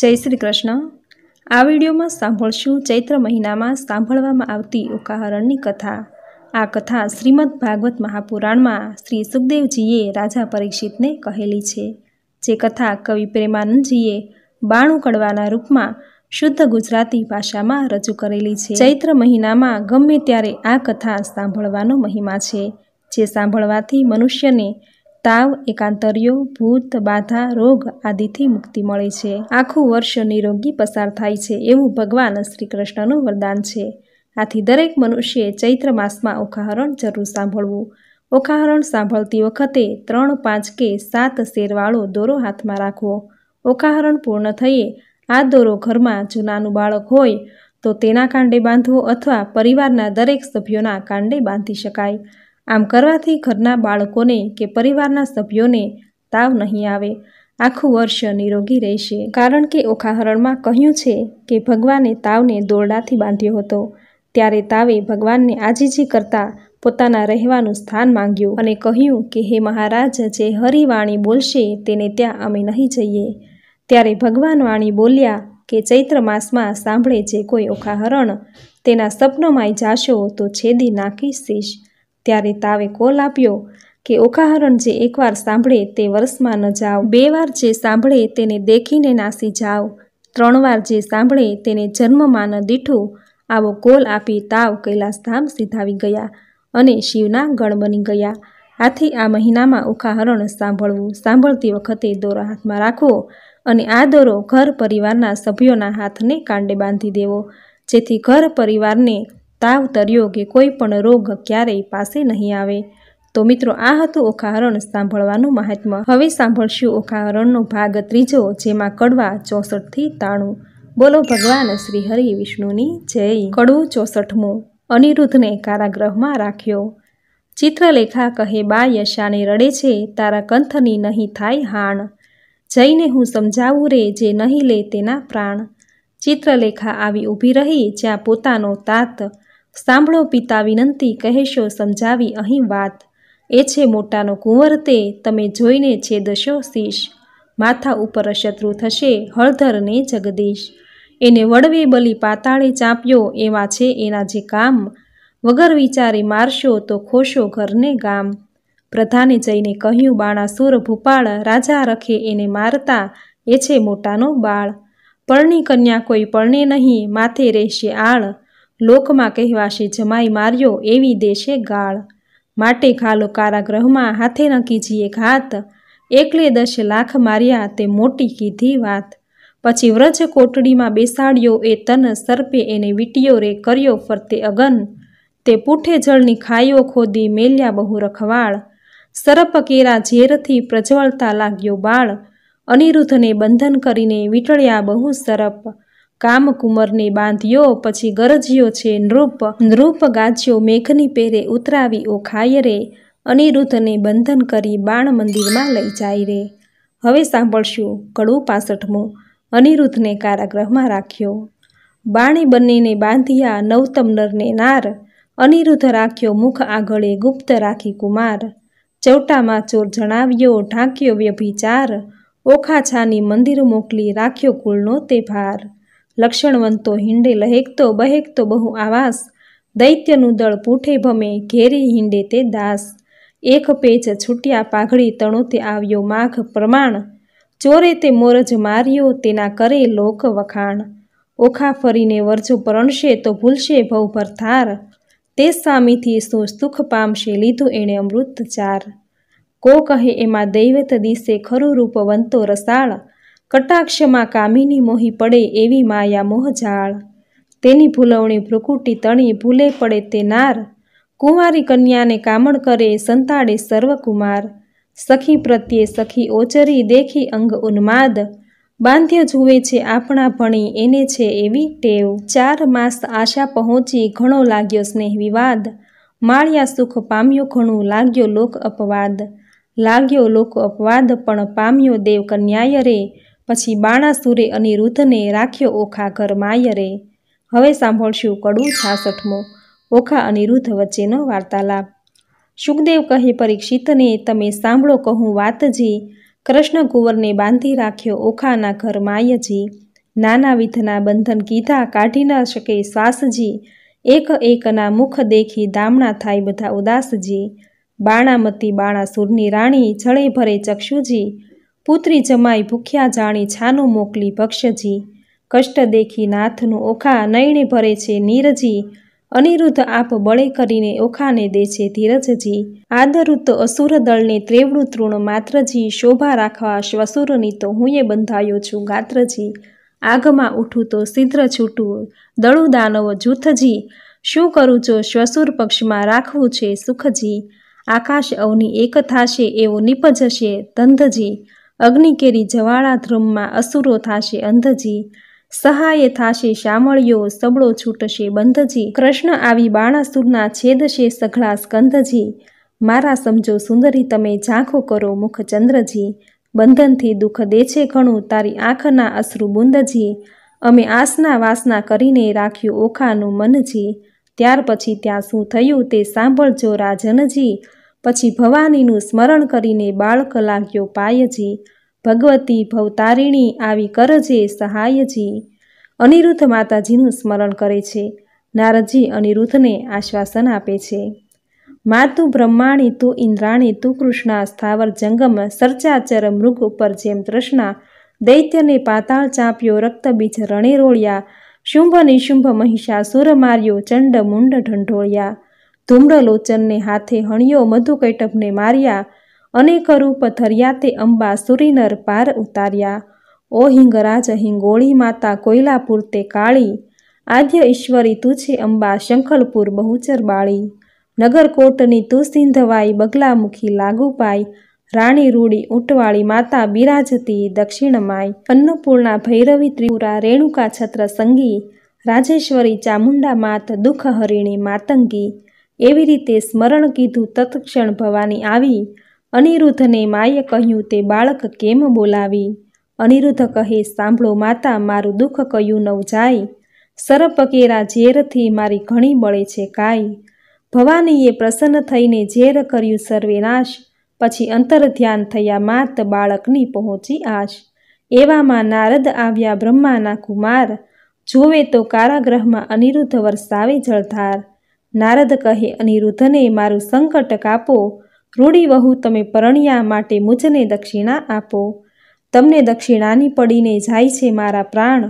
જય શ્રી કૃષ્ણ આ વિડીયોમાં સાંભળશું ચૈત્ર મહિનામાં સાંભળવામાં આવતી ઉકાહરણની કથા આ કથા શ્રીમદ ભાગવત મહાપુરાણમાં શ્રી સુખદેવજીએ રાજા પરીક્ષિતને કહેલી છે જે કથા કવિ પ્રેમાનંદજીએ બાણું કડવાના રૂપમાં શુદ્ધ ગુજરાતી ભાષામાં રજૂ કરેલી છે ચૈત્ર મહિનામાં ગમે ત્યારે આ કથા સાંભળવાનો મહિમા છે જે સાંભળવાથી મનુષ્યને તાવ એકાંતર્યો ભૂત બાધા રોગ આદિથી મુક્તિ મળે છે આખું વર્ષ નિરોગી પસાર થાય છે એવું ભગવાન શ્રી કૃષ્ણનું વરદાન છે આથી દરેક મનુષ્યએ ચૈત્ર માસમાં ઓખાહરણ જરૂર સાંભળવું ઓખાહરણ સાંભળતી વખતે ત્રણ પાંચ કે સાત શેરવાળો દોરો હાથમાં રાખવો ઓખાહરણ પૂર્ણ થઈએ આ દોરો ઘરમાં જૂનાનું બાળક હોય તો તેના કાંડે બાંધવો અથવા પરિવારના દરેક સભ્યોના કાંડે બાંધી શકાય આમ કરવાથી ઘરના બાળકોને કે પરિવારના સભ્યોને તાવ નહીં આવે આખું વર્ષ નિરોગી રહેશે કારણ કે ઓખાહરણમાં કહ્યું છે કે ભગવાને તાવને દોરડાથી બાંધ્યો હતો ત્યારે તાવે ભગવાનને આજીજી કરતાં પોતાના રહેવાનું સ્થાન માંગ્યું અને કહ્યું કે હે મહારાજ જે હરિવાણી બોલશે તેને ત્યાં અમે નહીં જઈએ ત્યારે ભગવાન વાણી બોલ્યા કે ચૈત્ર માસમાં સાંભળે જે કોઈ ઓખાહરણ તેના સપનોમાંય જાશો તો છેદી નાખીશ શીશ ત્યારે તાવે કોલ આપ્યો કે ઉખાહરણ જે એકવાર સાંભળે તે વર્ષમાં ન જાઓ બે વાર જે સાંભળે તેને દેખીને નાસી જાઓ ત્રણ વાર જે સાંભળે તેને જન્મમાં ન દીઠું આવો કોલ આપી તાવ કૈલાસધામ સીધાવી ગયા અને શિવના ગણ બની ગયા આથી આ મહિનામાં ઉખાહરણ સાંભળવું સાંભળતી વખતે દોરો હાથમાં રાખવો અને આ દોરો ઘર પરિવારના સભ્યોના હાથને કાંડે બાંધી દેવો જેથી ઘર પરિવારને તાવ તર્યો કે કોઈ પણ રોગ ક્યારેય પાસે નહીં આવે તો મિત્રો આ હતું ઓખાહરણ સાંભળવાનું મહાત્મા હવે સાંભળશું ઓખાહરણનો ભાગ ત્રીજો જેમાં કડવા ચોસઠથી તાણું બોલો ભગવાન શ્રી હરિ વિષ્ણુની જય કડવું ચોસઠમો અનિરુદ્ધને કારાગ્રહમાં રાખ્યો ચિત્રલેખા કહે બા યશાને રડે છે તારા કંથની નહીં થાય હાણ જઈને હું સમજાવું રે જે નહીં લે તેના પ્રાણ ચિત્રલેખા આવી ઊભી રહી જ્યાં પોતાનો તાત સાંભળો પિતા વિનંતી કહેશો સમજાવી અહીં વાત એ છે મોટાનો કુંવર તે તમે જોઈને છેદશો શીશ માથા ઉપર શત્રુ થશે હળધરને જગદીશ એને વડવે બલી પાતાળે ચાંપ્યો એવા છે એના જે કામ વગર વિચારે મારશો તો ખોશો ઘરને ગામ પ્રધાને જઈને કહ્યું બાણાસુર ભૂપાળ રાજા રખે એને મારતા એ છે મોટાનો બાળ પરણી કન્યા કોઈ પરણે નહીં માથે રહેશે આળ લોકમાં કહેવાશે જમાઈ માર્યો એવી દેશે ગાળ માટે ખાલો કારાગૃહમાં હાથે ન કીજીએ ઘાત એકલે દશે લાખ માર્યા તે મોટી કીધી વાત પછી વ્રજ કોટડીમાં બેસાડ્યો એ તન સર્પે એને વીટીયો રે કર્યો ફરતે અગન તે પૂઠે જળની ખાઈઓ ખોદી મેલ્યા બહુ રખવાળ સર્પ કેરા ઝેરથી પ્રજ્વળતા લાગ્યો બાળ અનિરુદ્ધને બંધન કરીને વીટળ્યા બહુ સરપ કામકુંવરને બાંધ્યો પછી ગરજ્યો છે નૃપ નૃપ ગાજ્યો મેઘની પહેરે ઉતરાવી ઓખાય રે અનિરુદ્ધને બંધન કરી બાણ મંદિરમાં લઈ જાય રે હવે સાંભળશું કડું પાસઠમો અનિરુદ્ધને કારાગ્રહમાં રાખ્યો બાણે બંનેને બાંધ્યા નવતમ નરને નાર અનિરુદ્ધ રાખ્યો મુખ આગળે ગુપ્ત રાખી કુમાર ચૌટામાં ચોર જણાવ્યો ઢાંક્યો વ્યભિચાર ઓખાછાની મંદિર મોકલી રાખ્યો કુળનો તે ભાર લક્ષણવંતો હિંડે લહેકતો બહેકતો બહુ આવાસ દૈત્યનું દળ પૂઠે ભમે ઘેરી હિંડે તે દાસ એક પેચ છૂટ્યા પાઘડી તણોતે આવ્યો માઘ પ્રમાણ ચોરે તે મોરજ માર્યો તેના કરે લોક વખાણ ઓખા ફરીને વરજો પરણશે તો ભૂલશે ભવ ભરથાર તે સામીથી શું સુખ પામશે લીધું એણે અમૃતચાર કો કહે એમાં દૈવત દિશે ખરું રૂપ વંતો રસાળ કટાક્ષમાં કામિની મોહી પડે એવી માયા મોહજાળ તેની ભૂલવણી ભ્રુકુટી તણી ભૂલે પડે તે નાર કુંવારી કન્યાને કામણ કરે સંતાડે સર્વકુમાર સખી પ્રત્યે સખી ઓચરી દેખી અંગ ઉન્માદ બાંધ્ય જુએ છે આપણા ભણી એને છે એવી ટેવ ચાર માસ આશા પહોંચી ઘણો લાગ્યો સ્નેહ વિવાદ માળ્યા સુખ પામ્યો ઘણું લાગ્યો લોક અપવાદ લાગ્યો લોક અપવાદ પણ પામ્યો દેવ કન્યાય રે પછી બાણાસુરે અનિરુદ્ધને રાખ્યો ઓખા ઘર માયરે હવે સાંભળશું કડું છાસઠમો ઓખા અનિરુદ્ધ વચ્ચેનો વાર્તાલાપ સુખદેવ કહે પરીક્ષિતને તમે સાંભળો કહું વાતજી કૃષ્ણ કુંવરને બાંધી રાખ્યો ઓખાના ઘર માયજી નાના વિધના બંધન કીધા કાઢી ન શકે શ્વાસજી એક એકના મુખ દેખી દામણા થાય બધા ઉદાસજી બાણામતી બાણાસુરની રાણી છળે ભરે ચક્ષુજી પુત્રી જમાઈ ભૂખ્યા જાણી છાનું મોકલી ભક્ષ્યજી કષ્ટ દેખી નાથનું ઓખા નયણે ભરે છે નીરજી અનિરુદ્ધ આપ બળે કરીને ઓખાને દે છે ધીરજજી આદરુત અસુર દળને ત્રેવડું તૃણ માત્રજી શોભા રાખવા શ્વસુરની તો હુંએ બંધાયો છું ગાત્રજી આગમાં ઉઠું તો સિદ્ધ્ર છૂટું દળુ દાનવ જૂથજી શું કરું જો શ્વસુર પક્ષમાં રાખવું છે સુખજી આકાશ અવની એક થાશે એવો નિપજશે ધંધજી અગ્નિકેરી જવાળાધ્રુમમાં અસુરો થાશે અંધજી સહાય થાશે શામળિયો સબળો છૂટશે બંધજી કૃષ્ણ આવી બાણાસુરના છેદશે સઘળા સ્કંધજી મારા સમજો સુંદરી તમે ઝાંખો કરો મુખ ચંદ્રજી બંધનથી દુઃખ દે છે ઘણું તારી આંખના અશ્રુ બુંદજી અમે આસના વાસના કરીને રાખ્યું ઓખાનું મનજી ત્યાર પછી ત્યાં શું થયું તે સાંભળજો રાજનજી પછી ભવાનીનું સ્મરણ કરીને બાળક લાગ્યો પાયજી ભગવતી ભવતારિણી આવી કરજે સહાયજી અનિરુદ્ધ માતાજીનું સ્મરણ કરે છે નારદજી અનિરુદ્ધને આશ્વાસન આપે છે માતુ બ્રહ્માણી તું ઇન્દ્રાણી તું કૃષ્ણ સ્થાવર જંગમ સર્ચાચર મૃગ ઉપર જેમ તૃષ્ણા દૈત્યને પાતાળ ચાંપ્યો રક્તબીજ રણે રોળ્યા શુંભ નિશુંભ મહિષાસુર માર્યો ચંડ મુંડ ઢંઢોળ્યા ધૂમ્રલોચનને હાથે હણ્યો મધુકૈટભને માર્યા અને ખરું પથરિયા તે અંબા સુરીનર પાર ઉતાર્યા ઓ હિંગરાજ હિંગોળી માતા કોયલાપુર તે કાળી આદ્ય ઈશ્વરી તું અંબા શંખલપુર બહુચર બાળી નગરકોટની તું સિંધવાઈ બગલામુખી લાગુપાઈ રાણી રૂડી ઉંટવાળી માતા બિરાજતી દક્ષિણમાય અન્નપૂર્ણા ભૈરવી ત્રિપુરા રેણુકા છત્ર સંગી રાજેશ્વરી ચામુંડા માત દુઃખ હરિણી માતંગી એવી રીતે સ્મરણ કીધું તત્ક્ષણ ભવાની આવી અનિરુદ્ધને માએ કહ્યું તે બાળક કેમ બોલાવી અનિરુદ્ધ કહે સાંભળો માતા મારું દુઃખ કયું નવ જાય સરપકેરા ઝેરથી મારી ઘણી બળે છે કાંઈ ભવાનીએ પ્રસન્ન થઈને ઝેર કર્યું સર્વેનાશ પછી અંતર ધ્યાન થયા માત બાળકની પહોંચી આશ એવામાં નારદ આવ્યા બ્રહ્માના કુમાર જોવે તો કારાગ્રહમાં અનિરુદ્ધ વરસાવે જળધાર નારદ કહે અનિરુદ્ધને મારું સંકટ કાપો રૂડી વહુ તમે પરણ્યા માટે મુજને દક્ષિણા આપો તમને દક્ષિણાની પડીને જાય છે મારા પ્રાણ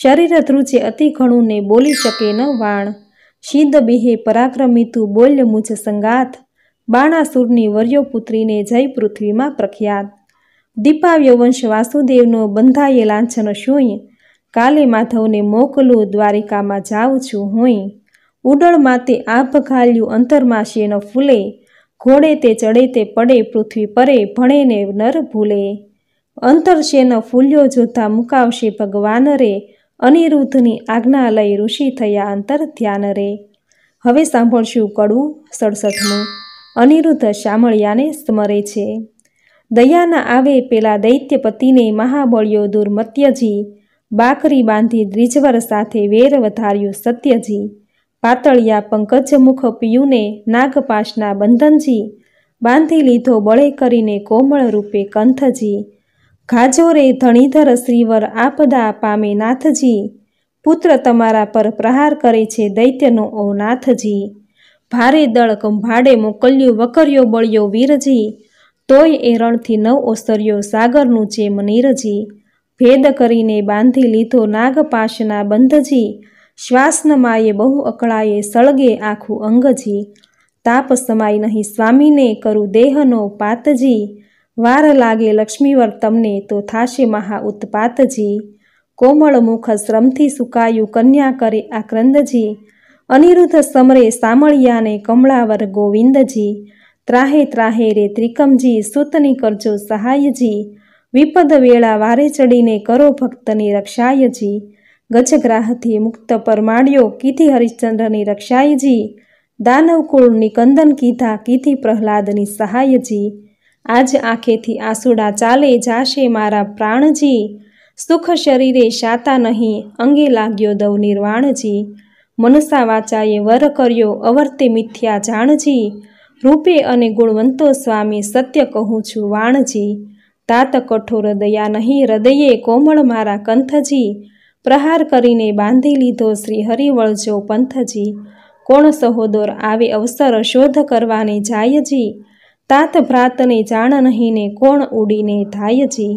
શરીર ધ્રુજે અતિ ઘણું ને બોલી શકે ન વાણ શીદ બિહે પરાક્રમી બોલ્ય મુજ સંગાત બાણાસુરની વર્યો પુત્રીને જય પૃથ્વીમાં પ્રખ્યાત દીપાવ્ય વંશ વાસુદેવનો બંધાયે લાંછન શુંય કાલે માધવને મોકલું દ્વારિકામાં જાઉં છું હુંય ઉડળ માતે આભ ઘાલ્યું અંતરમાશીનો ફૂલે ઘોડે તે ચડે તે પડે પૃથ્વી પરે ભણે ને નર ભૂલે અંતરશેનો ફૂલ્યો જોતા મુકાવશે ભગવાન રે અનિરુદ્ધની આજ્ઞા લઈ ઋષિ થયા અંતર ધ્યાન રે હવે સાંભળશું કડું સડસઠમું અનિરુદ્ધ શામળિયાને સ્મરે છે દયાના આવે પેલા દૈત્યપતિને મહાબળ્યો દુર્મત્યજી બાકરી બાંધી દ્વિજવર સાથે વેર વધાર્યું સત્યજી પાતળિયા પંકજમુખ પિયુને નાગપાશના બંધનજી બાંધી લીધો બળે કરીને કોમળ રૂપે કંથજી ઘાજોરે ધણીધર શ્રીવર આપદા પામે નાથજી પુત્ર તમારા પર પ્રહાર કરે છે દૈત્યનો ઓ નાથજી ભારે દળ કંભાડે મોકલ્યું વકર્યો બળ્યો વીરજી તોય એ રણથી નવ ઓસર્યો સાગરનું જેમ નીરજી ભેદ કરીને બાંધી લીધો નાગપાશના બંધજી શ્વાસ નમાયે બહુ અકળાયે સળગે આખું અંગજી તાપ સમાય નહીં સ્વામીને કરું દેહનો પાતજી વાર લાગે લક્ષ્મીવર તમને તો થાશે મહા ઉત્પાતજી કોમળ મુખ શ્રમથી સુકાયું કન્યા કરે આક્રંદજી અનિરુદ્ધ સમરે સામળિયાને કમળાવર ગોવિંદજી ત્રાહે ત્રાહે રે ત્રિકમજી સુતની કરજો સહાયજી વિપદ વેળા વારે ચડીને કરો ભક્તની રક્ષાયજી ગજગ્રાહથી મુક્ત પરમાડ્યો કીથી હરિશ્ચંદ્રની રક્ષાયજી દાનવકુળની કંદન કીધા કીથી પ્રહલાદની સહાયજી આજ આંખેથી આસુડા ચાલે જાશે મારા પ્રાણજી સુખ શરીરે શાતા નહીં અંગે લાગ્યો દવ નિર્વાણજી મનસા વાચાએ વર કર્યો અવર્તે મિથ્યા જાણજી રૂપે અને ગુણવંતો સ્વામી સત્ય કહું છું વાણજી તાત કઠોર દયા નહીં હૃદયે કોમળ મારા કંથજી પ્રહાર કરીને બાંધી લીધો શ્રી હરિવળજો પંથજી કોણ સહોદર આવે અવસર શોધ કરવાને જાયજી તાત ભ્રાતને જાણ નહીં ને કોણ ઉડીને ધાયજી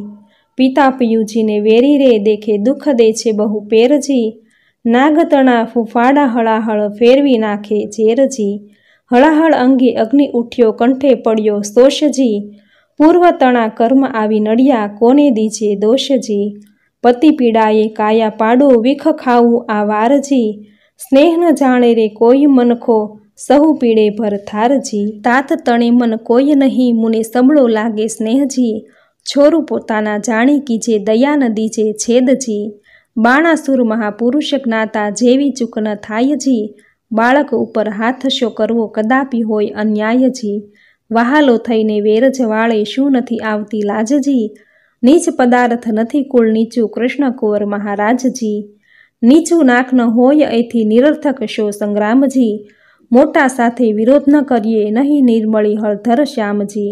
પિતા પિયુજીને વેરી રે દેખે દુઃખ દે છે બહુ પેરજી નાગતણા ફૂફાડા હળાહળ ફેરવી નાખે ઝેરજી હળાહળ અંગે અગ્નિ ઉઠ્યો કંઠે પડ્યો સોષજી પૂર્વતણા કર્મ આવી નડિયા કોને દીજે દોષજી પતિ પીડાએ કાયા પાડો વિખ ખાવું આ વારજી સ્નેહ ન જાણે રે કોઈ મનખો સહુ પીડે ભર થારજી તાત તણે મન કોઈ નહીં મુને સંભળો લાગે સ્નેહજી છોરું પોતાના જાણી કી જે દયા નદી દીજે છેદજી બાણાસુર મહાપુરુષ જ્ઞાતા જેવી ચૂક ન થાયજી બાળક ઉપર હાથ શો કરવો કદાપી હોય અન્યાયજી વહાલો થઈને વેરજવાળે શું નથી આવતી લાજજી નીચ પદાર્થ નથી કુળ નીચું કૃષ્ણ કુંવર મહારાજજી નીચું નાક ન હોય એથી નિરર્થક શો સંગ્રામજી મોટા સાથે વિરોધ ન કરીએ નહીં નિર્મળી હળધર શ્યામજી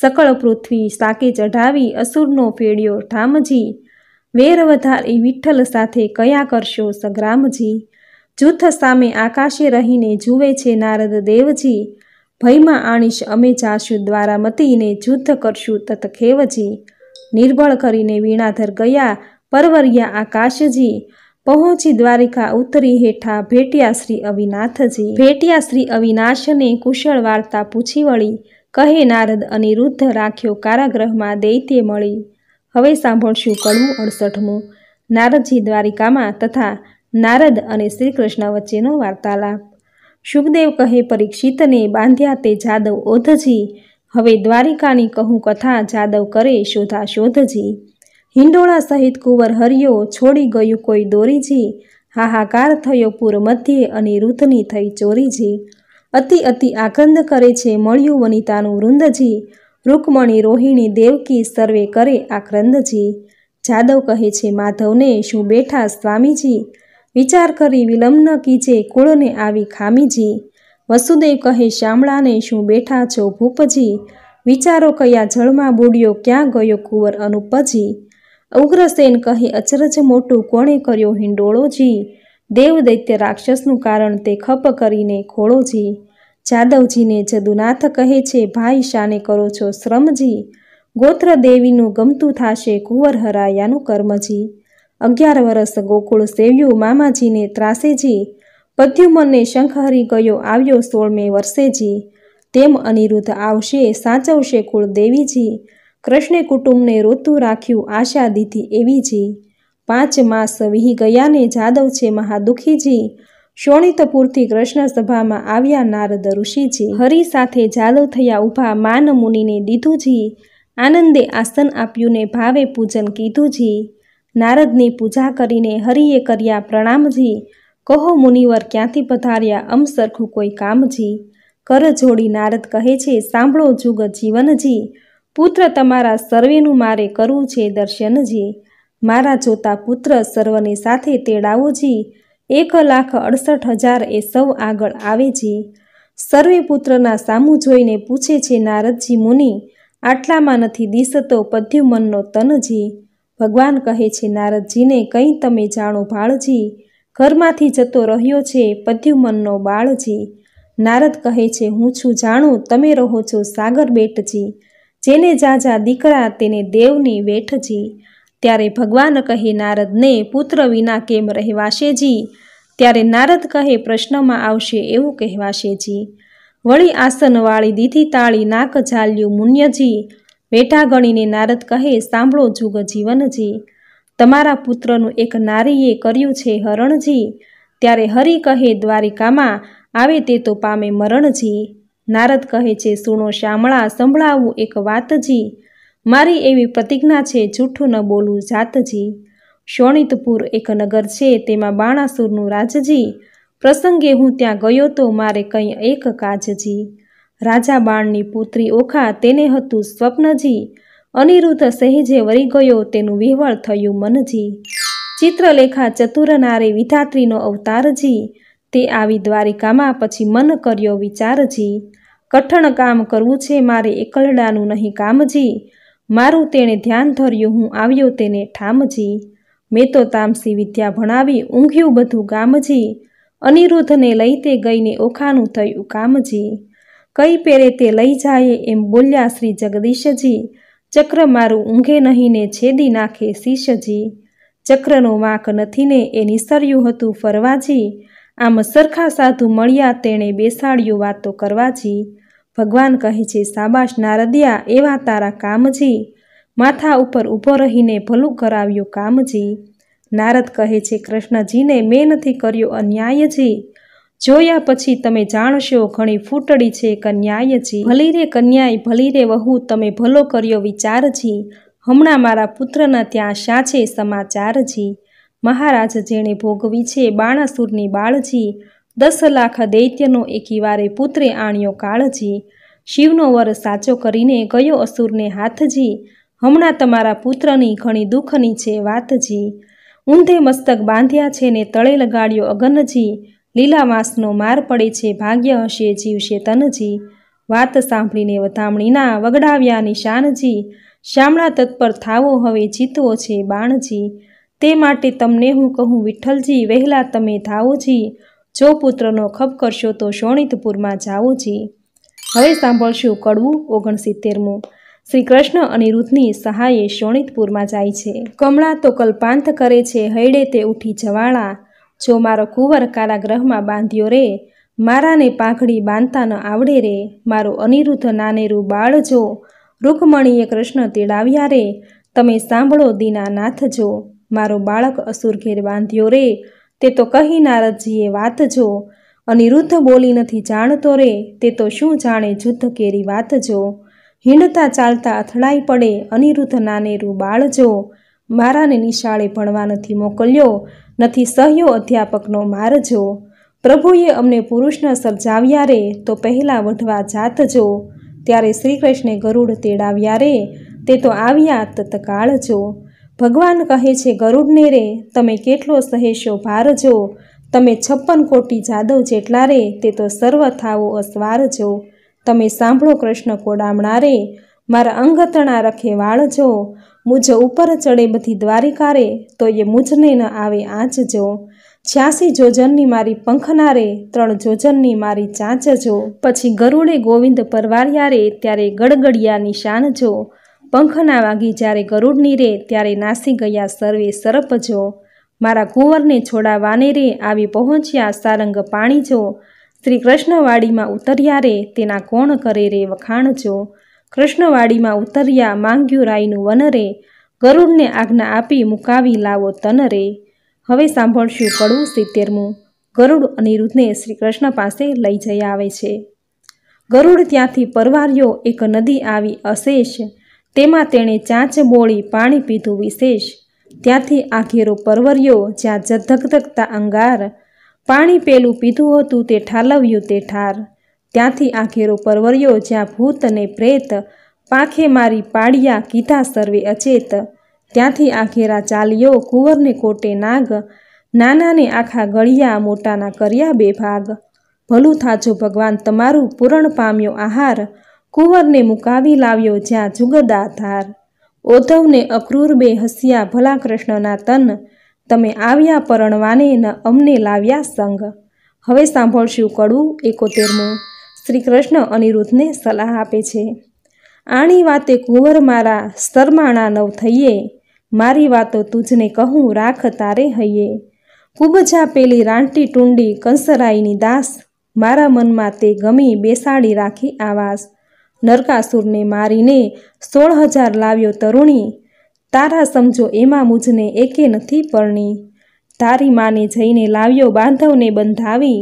સકળ પૃથ્વી સાકે ચઢાવી અસુરનો ફેડ્યો ઠામજી વેર વધારે વિઠ્ઠલ સાથે કયા કરશો સંગ્રામજી જૂથ સામે આકાશે રહીને જુએ છે નારદ દેવજી ભયમાં આણીશ અમે જાશું મતીને જુદ્ધ કરશું તતખેવજી નિર્બળ કરીને વીણાધર ગયા પરવરિયા આકાશજી પહોંચી દ્વારિકા ઉતરી હેઠા ભેટ્યા શ્રી અવિનાથજી ભેટ્યા શ્રી અવિનાશને કુશળ વાર્તા પૂછી વળી કહે નારદ અનિરુદ્ધ રાખ્યો કારાગ્રહમાં દૈત્ય મળી હવે સાંભળશું કડવું અડસઠમું નારદજી દ્વારિકામાં તથા નારદ અને શ્રીકૃષ્ણ વચ્ચેનો વાર્તાલાપ શુભદેવ કહે પરીક્ષિતને બાંધ્યા તે જાદવ ઓધજી હવે દ્વારિકાની કહું કથા જાદવ કરે શોધા શોધજી હિંડોળા સહિત કુંવર હરિયો છોડી ગયું કોઈ દોરીજી હાહાકાર થયો પૂર મધ્યે અને અનિરુદ્ધની થઈ ચોરીજી અતિ અતિ આકંદ કરે છે મળ્યું વનિતાનું વૃંદજી રૂકમણી રોહિણી દેવકી સર્વે કરે આક્રંદજી જાદવ કહે છે માધવને શું બેઠા સ્વામીજી વિચાર કરી વિલંબ ન કીજે કુળને આવી ખામીજી વસુદેવ કહે શામળાને શું બેઠા છો ભૂપજી વિચારો કયા જળમાં બુડ્યો ક્યાં ગયો કુંવર અનુપજી ઉગ્રસેન કહે અચરજ મોટું કોણે કર્યો હિંડોળોજી દેવ દૈત્ય રાક્ષસનું કારણ તે ખપ કરીને ખોળોજી જાદવજીને જદુનાથ કહે છે ભાઈ શાને કરો છો શ્રમજી ગોત્ર દેવીનું ગમતું થશે કુંવર હરાયાનું કર્મજી અગિયાર વર્ષ ગોકુળ સેવ્યું મામાજીને ત્રાસેજી પદ્યુમને શંખહરી ગયો આવ્યો સોળમે વર્ષેજી તેમ અનિરુદ્ધ આવશે સાચવશે કુળદેવીજી કૃષ્ણે કુટુંબને ઋતુ રાખ્યું આશા દીધી એવીજી પાંચ માસ વિહી ગયાને જાદવ છે મહાદુખીજી શોણિતપુરથી કૃષ્ણ સભામાં આવ્યા નારદ ઋષિજી હરી સાથે જાદવ થયા ઊભા માન મુનિને દીધુંજી આનંદે આસન આપ્યું ને ભાવે પૂજન કીધુંજી નારદની પૂજા કરીને હરિએ કર્યા પ્રણામજી કહો મુનિવર ક્યાંથી પધાર્યા અમ સરખું કોઈ કામજી કર જોડી નારદ કહે છે સાંભળો જુગ જીવનજી પુત્ર તમારા સર્વેનું મારે કરવું છે દર્શનજી મારા જોતા પુત્ર સર્વને સાથે તેડાવોજી એક લાખ અડસઠ હજાર એ સૌ આગળ આવે જી સર્વે પુત્રના સામું જોઈને પૂછે છે નારદજી મુનિ આટલામાં નથી દિશતો પદ્યુમનનો તનજી ભગવાન કહે છે નારદજીને કંઈ તમે જાણો ભાળજી ઘરમાંથી જતો રહ્યો છે પદ્યુમનનો બાળજી નારદ કહે છે હું છું જાણું તમે રહો છો સાગર બેટજી જેને જાજા દીકરા તેને દેવની વેઠજી ત્યારે ભગવાન કહે નારદને પુત્ર વિના કેમ રહેવાશેજી ત્યારે નારદ કહે પ્રશ્નમાં આવશે એવું કહેવાશે જી વળી આસનવાળી દીધી તાળી નાક ઝાલ્યું મુન્યજી બેઠા ગણીને નારદ કહે સાંભળો જુગ જીવનજી તમારા પુત્રનું એક નારીએ કર્યું છે હરણજી ત્યારે હરિ કહે દ્વારિકામાં આવે તે તો પામે મરણજી નારદ કહે છે સુણો શામળા સંભળાવું એક વાતજી મારી એવી પ્રતિજ્ઞા છે જૂઠું ન બોલું જાતજી શોણિતપુર એક નગર છે તેમાં બાણાસુરનું રાજજી પ્રસંગે હું ત્યાં ગયો તો મારે કંઈ એક કાજજી રાજા બાણની પુત્રી ઓખા તેને હતું સ્વપ્નજી અનિરુદ્ધ સહેજે વરી ગયો તેનું વિહવળ થયું મનજી ચિત્રલેખા ચતુરનારે વિધાત્રીનો અવતારજી તે આવી દ્વારિકામાં પછી મન કર્યો વિચારજી કઠણ કામ કરવું છે મારે એકલડાનું નહીં કામજી મારું તેણે ધ્યાન ધર્યું હું આવ્યો તેને ઠામજી મેં તો તામસી વિદ્યા ભણાવી ઊંઘ્યું બધું ગામજી અનિરુદ્ધને લઈ તે ગઈને ઓખાનું થયું કામજી કઈ પેરે તે લઈ જાય એમ બોલ્યા શ્રી જગદીશજી ચક્ર મારું ઊંઘે નહીંને છેદી નાખે શીશજી ચક્રનો વાંક નથીને એ નિસર્યું હતું ફરવાજી આમ સરખા સાધુ મળ્યા તેણે બેસાડ્યું વાતો કરવાજી ભગવાન કહે છે સાબાશ નારદિયા એવા તારા કામજી માથા ઉપર ઊભો રહીને ભલું કરાવ્યું કામજી નારદ કહે છે કૃષ્ણજીને મેં નથી કર્યો અન્યાયજી જોયા પછી તમે જાણશો ઘણી ફૂટડી છે કન્યાયજી ભલીરે રે કન્યાય ભલી વહુ તમે ભલો કર્યો વિચારજી હમણાં મારા પુત્રના ત્યાં શા સમાચારજી મહારાજ જેણે ભોગવી છે બાણાસુરની બાળજી દસ લાખ દૈત્યનો એકી પુત્રે આણ્યો કાળજી શિવનો વર સાચો કરીને ગયો અસુરને હાથજી હમણાં તમારા પુત્રની ઘણી દુઃખની છે વાતજી ઊંધે મસ્તક બાંધ્યા છે ને તળે લગાડ્યો અગનજી લીલાવાસનો માર પડે છે ભાગ્ય હશે જીવશે તનજી વાત સાંભળીને વધામણીના વગડાવ્યા નિશાનજી શામળા તત્પર થાવો હવે જીતવો છે બાણજી તે માટે તમને હું કહું વિઠ્ઠલજી વહેલા તમે ધાવોજી જો પુત્રનો ખપ કરશો તો શોણિતપુરમાં જાઓજી હવે સાંભળશું કડવું ઓગણસિત્તેરમું શ્રી કૃષ્ણ અનિરુદ્ધની સહાયે શોણિતપુરમાં જાય છે કમળા તો કલ્પાંત કરે છે હૈડે તે ઉઠી જવાળા જો મારો કુંવર કાલા ગ્રહમાં બાંધ્યો રે મારાને પાંખડી બાંધતા ન આવડે રે મારું અનિરુદ્ધ નાનેરું બાળ જો રૂકમણીએ કૃષ્ણ તેડાવ્યા રે તમે સાંભળો દીનાનાથ જો મારો બાળક અસુર ઘેર બાંધ્યો રે તે તો કહી નારદજીએ વાત જો અનિરુદ્ધ બોલી નથી જાણતો રે તે તો શું જાણે જુદ્ધ કેરી વાત જો હિંડતા ચાલતા અથડાઈ પડે અનિરુદ્ધ નાનેરું બાળ જો મારાને નિશાળે ભણવા નથી મોકલ્યો નથી સહ્યો અધ્યાપકનો મારજો પ્રભુએ અમને પુરુષના સર્જાવ્યા રે તો પહેલાં વઢવા જાતજો ત્યારે શ્રી કૃષ્ણે ગરુડ તેડાવ્યા રે તે તો આવ્યા તત્કાળ જો ભગવાન કહે છે ગરુડને રે તમે કેટલો સહેશો ભારજો તમે છપ્પન કોટી જાદવ જેટલા રે તે તો સર્વ થાવો અસવાર જો તમે સાંભળો કૃષ્ણ કોડામણા રે મારા અંગતણા રખે વાળજો મુજ ઉપર ચડે બધી દ્વારિકા રે તો એ મુજને ન આવે આંચ જો છ્યાસી જોજનની મારી પંખના રે ત્રણ જોજનની મારી ચાંચ જો પછી ગરુડે ગોવિંદ પરવાર્યા રે ત્યારે ગડગડિયા નિશાન જો પંખના વાગી જ્યારે ગરુડની રે ત્યારે નાસી ગયા સર્વે સરપ મારા કુંવરને છોડાવાને રે આવી પહોંચ્યા સારંગ પાણી જો શ્રી કૃષ્ણવાડીમાં ઉતર્યા રે તેના કોણ કરે રે વખાણ જો કૃષ્ણવાડીમાં ઉતર્યા માંગ્યું રાયનું વનરે ગરુડને આજ્ઞા આપી મુકાવી લાવો તનરે હવે સાંભળશું કડવું સિત્તેરમું ગરુડ અનિરુદ્ધને શ્રી કૃષ્ણ પાસે લઈ જઈ આવે છે ગરુડ ત્યાંથી પરવાર્યો એક નદી આવી અશેષ તેમાં તેણે ચાંચ બોળી પાણી પીધું વિશેષ ત્યાંથી આ ઘેરો પરવર્યો જ્યાં જધકધકતા અંગાર પાણી પેલું પીધું હતું તે ઠાલવ્યું તે ઠાર ત્યાંથી આ ઘેરો પરવર્યો જ્યાં ભૂત ને પ્રેત પાંખે મારી પાડિયા કીધા સર્વે અચેત ત્યાંથી આ ઘેરા ચાલ્યો કુંવરને કોટે નાગ નાનાને આખા ગળિયા મોટાના કર્યા બે ભાગ ભલું થાજો ભગવાન તમારું પૂરણ પામ્યો આહાર કુંવરને મુકાવી લાવ્યો જ્યાં જુગદા ધાર ઓધવને અક્રૂર બે હસ્યા ભલા કૃષ્ણના તન તમે આવ્યા પરણવાને ન અમને લાવ્યા સંગ હવે સાંભળશું કડું એકોતેરમું શ્રી કૃષ્ણ અનિરુદ્ધને સલાહ આપે છે આણી વાતે કુંવર મારા શરમાણા નવ થઈએ મારી વાતો તુજને કહું રાખ તારે હૈયે કુબજા પેલી રાંટી ટુંડી કંસરાઈની દાસ મારા મનમાં તે ગમી બેસાડી રાખી આવાસ નરકાસુરને મારીને સોળ હજાર લાવ્યો તરુણી તારા સમજો એમાં મુજને એકે નથી પરણી તારી માને જઈને લાવ્યો બાંધવને બંધાવી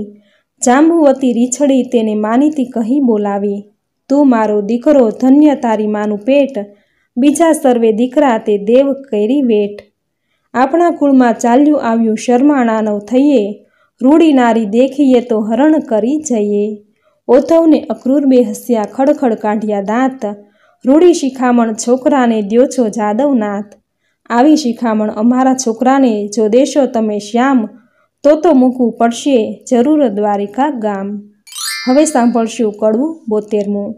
જાંબુવતી રીછડી તેને માનીતી કહી બોલાવી તું મારો દીકરો ધન્ય તારી માનું પેટ બીજા સર્વે દીકરા તે દેવ કેરી વેટ આપણા કુળમાં ચાલ્યું આવ્યું શર્માણાનો થઈએ રૂડી નારી દેખીએ તો હરણ કરી જઈએ ઓથવને અક્રૂર બે હસ્યા ખડખડ કાઢ્યા દાંત રૂડી શિખામણ છોકરાને દ્યો છો જાદવનાથ આવી શિખામણ અમારા છોકરાને જો દેશો તમે શ્યામ તો તો મૂકવું પડશે જરૂર દ્વારિકા ગામ હવે સાંભળશું કડવું બોતેરમું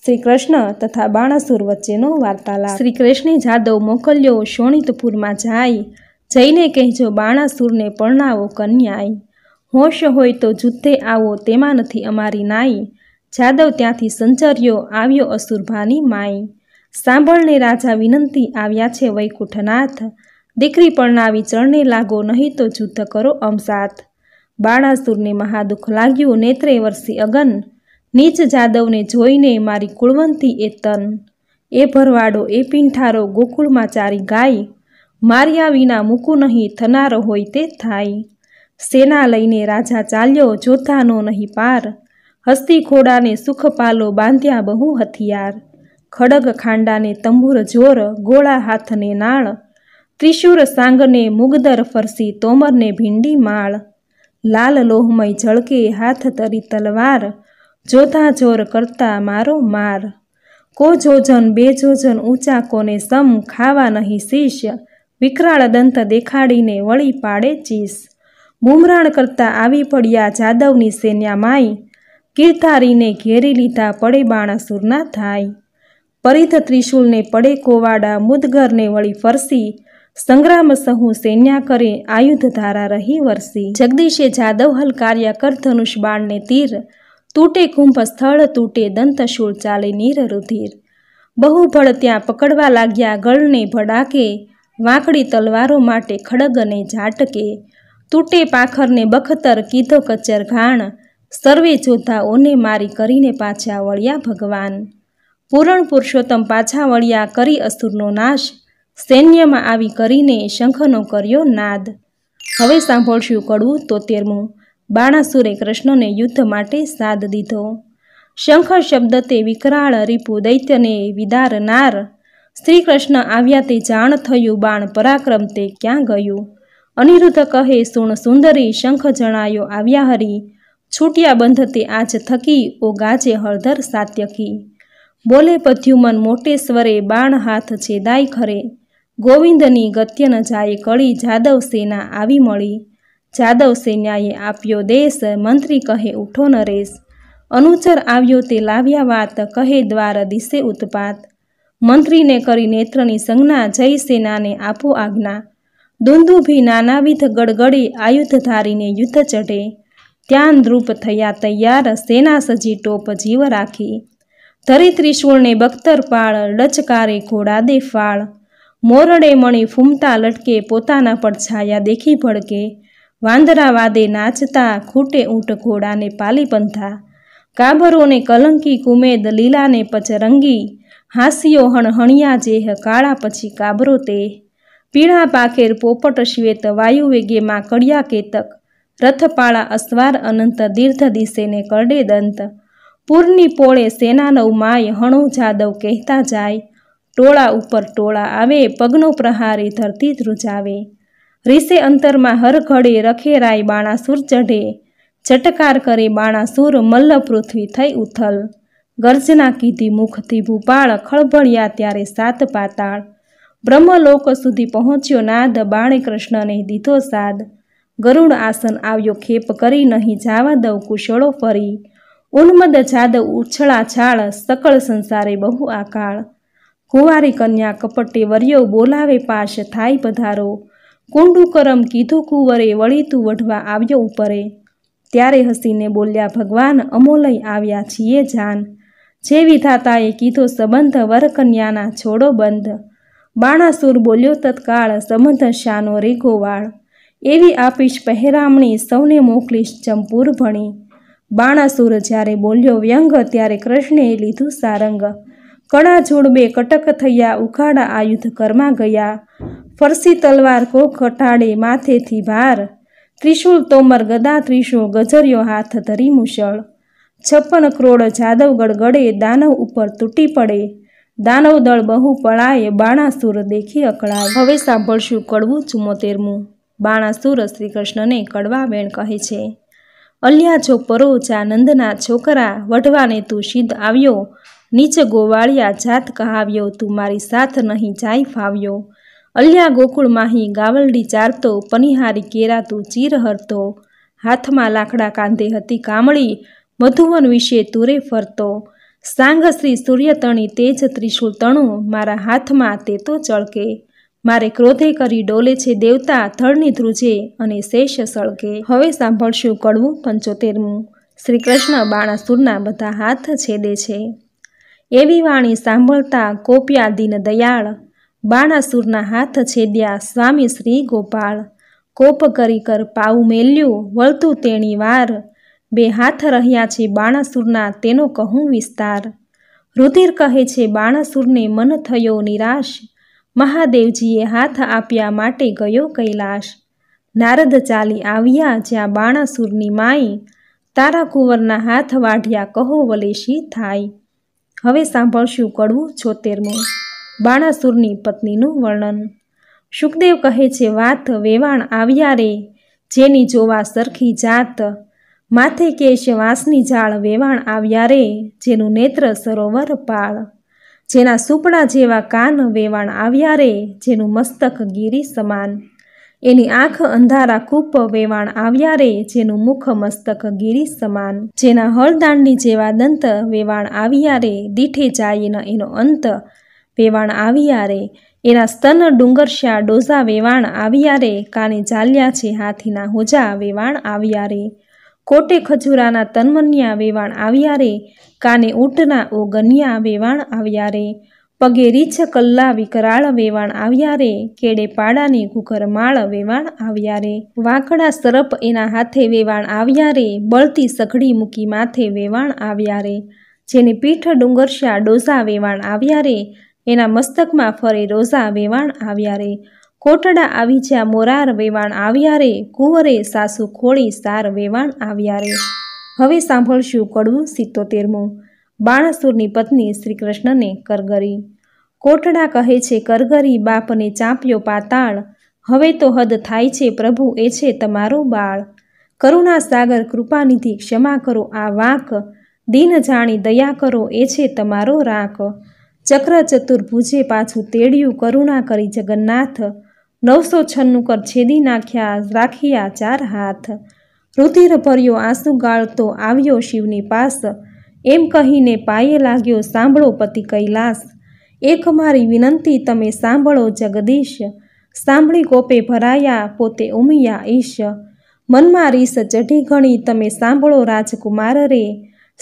શ્રી કૃષ્ણ તથા બાણાસુર વચ્ચેનો વાર્તાલાપ શ્રી કૃષ્ણે જાદવ મોકલ્યો શોણિતપુરમાં જાય જઈને કહેજો બાણાસુરને પરણાવો કન્યાય હોશ હોય તો જુથ્થે આવો તેમાં નથી અમારી નાઈ જાદવ ત્યાંથી સંચર્યો આવ્યો અસુરભાની માય સાંભળને રાજા વિનંતી આવ્યા છે વૈકુંઠનાથ દીકરી પણ પરના વિચરણને લાગો નહીં તો જુદ્ધ કરો અમસાત બાણાસુરને મહાદુખ લાગ્યું નેત્રે વરસી અગન નીચ જાદવને જોઈને મારી કુળવંતી એ તન એ ભરવાડો એ પીંઠારો ગોકુળમાં ચારી ગાય માર્યા વિના મૂકું નહીં થનારો હોય તે થાય સેના લઈને રાજા ચાલ્યો જોતાનો નહીં પાર હસ્તી ખોડાને સુખપાલો બાંધ્યા બહુ હથિયાર ખડગ ખાંડાને તંબુર જોર ગોળા હાથને નાળ ત્રિશુર સાંગને મુગદર ફરસી તોમરને ભીંડી માળ લાલ લોહમય ઝળકે હાથ તરી તલવાર જોતા જોર કરતા મારો માર કો જોજન બે જોજન ઊંચા કોને સમ ખાવા નહીં શિષ્ય વિકરાળ દંત દેખાડીને વળી પાડે ચીસ બુમરાણ કરતા આવી પડ્યા જાદવની સેન્યા માય કીર્તારીને ઘેરી લીધા પડે બાણાસુરના થાય પરિધ ત્રિશુલને પડે કોવાડા મુદગરને વળી ફરસી સંગ્રામ સહુ સૈન્યા કરે આયુધ ધારા રહી વરસી જગદીશે જાદવ હલ કાર્ય કર ધનુષ બાણને તીર તૂટે કુંભ સ્થળ તૂટે દંતશૂળ ચાલે નીર રુધિર બહુ ભળ ત્યાં પકડવા લાગ્યા ગળને ભડાકે વાંકડી તલવારો માટે ખડગને ઝાટકે તૂટે પાખરને બખતર કીધો કચર ઘાણ સર્વે જોધાઓને મારી કરીને પાછા વળ્યા ભગવાન પૂરણ પુરુષોત્તમ પાછા વળ્યા કરી અસુરનો નાશ સૈન્યમાં આવી કરીને શંખનો કર્યો નાદ હવે સાંભળશું કડવું તોતેરમું બાણાસુરે કૃષ્ણને યુદ્ધ માટે સાદ દીધો શંખ શબ્દ તે વિકરાળ રીપુ દૈત્યને વિદારનાર શ્રી કૃષ્ણ આવ્યા તે જાણ થયું બાણ પરાક્રમ તે ક્યાં ગયું અનિરુદ્ધ કહે સુણ સુંદરી શંખ જણાયો આવ્યા હરી છૂટ્યા બંધ તે આજ થકી ઓ ગાજે હળદર સાત્યકી બોલે પધ્યુમન મોટે સ્વરે બાણ હાથ છેદાય ખરે ગોવિંદની ગત્યન જાય કળી જાદવ સેના આવી મળી જાદવ સેનાએ આપ્યો દેશ મંત્રી કહે ઉઠો નરેશ અનુચર આવ્યો તે લાવ્યા વાત કહે દ્વાર દિશે ઉત્પાત મંત્રીને કરી નેત્રની સંજ્ઞા જય સેનાને આપો આજ્ઞા દુંદુભી નાનાવિધ ગડગડે આયુધ ધારીને યુદ્ધ ચઢે ત્યાં દ્રુપ થયા તૈયાર સેના સજી ટોપ જીવ રાખી ધરી ત્રિશૂળને બખ્તર પાળ ડચકારે ઘોડા દે ફાળ મોરડે મણી ફૂમતા લટકે પોતાના પર છાયા દેખી ભડકે વાંદરાવાદે નાચતા ખૂટે ઊંટ ઘોડાને પાલી પંથા કાબરોને કલંકી કુમેદ લીલાને પચરંગી હાસ્યો હણહણિયા જેહ કાળા પછી કાબરો તે પીળા પાખેર પોપટ શ્વેત વાયુ વેગેમાં કડિયા કેતક રથપાળા અસવાર અનંત દીર્ઘ દિશેને કરડે દંત પૂરની પોળે સેનાનવ માય હણો જાદવ કહેતા જાય ટોળા ઉપર ટોળા આવે પગનો પ્રહારે ધરતી ધ્રુજાવે રીસે અંતરમાં હરઘડે ઘડે રખેરાય બાણાસુર ચઢે ચટકાર કરે બાણાસુર મલ્લ પૃથ્વી થઈ ઉથલ ગર્જના કીધી મુખથી ભૂપાળ ખળભળ્યા ત્યારે સાત પાતાળ બ્રહ્મલોક સુધી પહોંચ્યો નાદ બાણે કૃષ્ણને દીધો સાદ ગરુડ આસન આવ્યો ખેપ કરી નહીં જાવા દઉં કુશળો ફરી ઉન્મદ જાદવ ઉછળા છાળ સકળ સંસારે બહુ આકાળ કુંવારી કન્યા કપટે વર્યો બોલાવે પાશ થાય પધારો કુંડુકરમ કીધું કુંવરે વળીતું વઢવા આવ્યો ઉપરે ત્યારે હસીને બોલ્યા ભગવાન અમોલય આવ્યા છીએ જાન જેવી વિધાતાએ કીધો સંબંધ વરકન્યાના છોડો બંધ બાણાસુર બોલ્યો તત્કાળ સંબંધ શાનો રે ગોવાળ એવી આપીશ પહેરામણી સૌને મોકલીશ ચંપૂર ભણી બાણાસુર જ્યારે બોલ્યો વ્યંગ ત્યારે કૃષ્ણે લીધું સારંગ કણા જોડબે કટક થયા ઉખાડા આયુધ ઘરમાં ગયા ફરસી તલવાર કો ખટાડે માથેથી ભાર ત્રિશુલ તોમર ગદા ત્રિશો ગજર્યો હાથ ધરી મુશળ છપ્પન કરોડ જાદવ ગળે દાનવ ઉપર તૂટી પડે દાનવ દળ બહુ પળાએ બાણાસુર દેખી અકળાય હવે સાંભળશું કડવું ચુમ્મોતેરમું બાણાસુર શ્રી કૃષ્ણને કડવા બેણ કહે છે અલ્યા જો પરો ચાનંદના છોકરા વઢવાને તું સિદ્ધ આવ્યો નીચે ગોવાળિયા જાત કહાવ્યો તું મારી સાથ નહીં જાય ફાવ્યો અલ્યા ગોકુળમાંહી ગાવલડી ચારતો પનિહારી કેરાતું ચીર હરતો હાથમાં લાકડા કાંધે હતી કામળી મધુવન વિશે તુરે ફરતો સાંઘશ્રી સૂર્યતણી તેજ ત્રિશુલ તણું મારા હાથમાં તે તો ચળકે મારે ક્રોધે કરી ડોલે છે દેવતા થળની ધ્રુજે અને શેષ સળકે હવે સાંભળશું કડવું પંચોતેરમું શ્રી કૃષ્ણ બાણાસુરના બધા હાથ છેદે છે એવી વાણી સાંભળતા કોપ્યા દિન દયાળ બાણાસુરના હાથ છેદ્યા સ્વામી શ્રી ગોપાળ કોપ કરી કર પાઉ મેલ્યું વળતું તેણી વાર બે હાથ રહ્યા છે બાણાસુરના તેનો કહું વિસ્તાર રુધિર કહે છે બાણાસુરને મન થયો નિરાશ મહાદેવજીએ હાથ આપ્યા માટે ગયો કૈલાશ નારદ ચાલી આવ્યા જ્યાં બાણાસુરની માઈ તારા કુંવરના હાથ વાઢ્યા કહો વલેશી થાય હવે સાંભળશું કડવું છોતેરમું બાણાસુરની પત્નીનું વર્ણન સુખદેવ કહે છે વાત વેવાણ આવ્યા રે જેની જોવા સરખી જાત માથે કેશ વાંસની ઝાડ વેવાણ આવ્યા રે જેનું નેત્ર સરોવર પાળ જેના સુપડા જેવા કાન વેવાણ આવ્યા રે જેનું મસ્તક ગીરી સમાન એની આંખ અંધારા કૂપ વેવાણ આવ્યા રે જેનું મુખ મસ્તક ગીરી સમાન જેના હળદાંડી જેવા દંત વેવાણ આવ્યા રે દીઠે જાઈને એનો અંત વેવાણ આવ્યા રે એના સ્તન ડુંગરશ્યા ડોઝા વેવાણ આવ્યા રે કાને ચાલ્યા છે હાથીના હોજા વેવાણ આવ્યા રે કોટે ખજૂરાના તન્મન્યા વેવાણ આવ્યા રે કાને ઊંટના ઓગન્યા વેવાણ આવ્યા રે પગે રીછ કલ્લા વિકરાળ વેવાણ આવ્યા રે કેડે પાડાને ઘુઘરમાળ વેવાણ આવ્યા રે વાંકડા સરપ એના હાથે વેવાણ આવ્યા રે બળતી સઘડી મૂકી માથે વેવાણ આવ્યા રે જેને પીઠ ડુંગરશા ડોઝા વેવાણ આવ્યા રે એના મસ્તકમાં ફરે રોઝા વેવાણ આવ્યા રે કોટડા આવી જ્યાં મોરાર વેવાણ આવ્યા રે કુંવરે સાસુ ખોળી સાર વેવાણ આવ્યા રે હવે સાંભળશું કડવું સિત્તોતેરમું બાણાસુરની પત્ની શ્રીકૃષ્ણને કરગરી કોટડા કહે છે કરગરી બાપને ચાંપ્યો પાતાળ હવે તો હદ થાય છે પ્રભુ એ છે તમારો બાળ કરુણા સાગર કૃપાનિધિ ક્ષમા કરો આ વાંક દિન જાણી દયા કરો એ છે તમારો રાક ચક્ર ચતુર્ભુજે પાછું તેડ્યું કરુણા કરી જગન્નાથ નવસો છન્નું કર છેદી નાખ્યા રાખ્યા ચાર હાથ રુધિર ભર્યો આંસુ ગાળતો આવ્યો શિવની પાસ એમ કહીને પાયે લાગ્યો સાંભળો પતિ કૈલાસ એક મારી વિનંતી તમે સાંભળો જગદીશ સાંભળી કોપે ભરાયા પોતે ઉમિયા ઈશ મનમાં રીસ ચઢી ઘણી તમે સાંભળો રાજકુમાર રે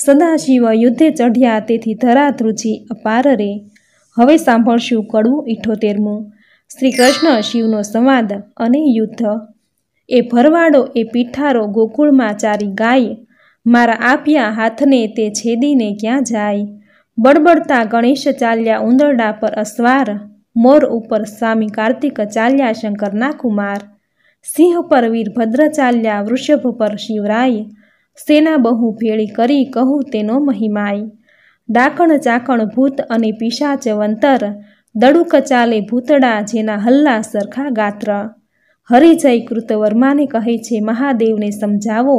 સદાશિવ યુદ્ધે ચઢ્યા તેથી ધરાધ્રુજી અપાર રે હવે સાંભળશું કડવું ઇઠોતેરમું શ્રી કૃષ્ણ શિવનો સંવાદ અને યુદ્ધ એ ભરવાડો એ પીઠારો ગોકુળમાં ચારી ગાય મારા આપ્યા હાથને તે છેદીને ક્યાં જાય બળબડતા ગણેશ ચાલ્યા ઉંદરડા પર અસવાર મોર ઉપર સ્વામી કાર્તિક ચાલ્યા શંકરના કુમાર સિંહ પર વીરભદ્ર ચાલ્યા વૃષભ પર શિવરાય સેના બહુ ભેળી કરી કહું તેનો મહિમાય ડાકણ ચાકણ ભૂત અને પિશાચ વંતર દડુક ચાલે ભૂતડા જેના હલ્લા સરખા ગાત્ર હરિજય કૃતવર્માને કહે છે મહાદેવને સમજાવો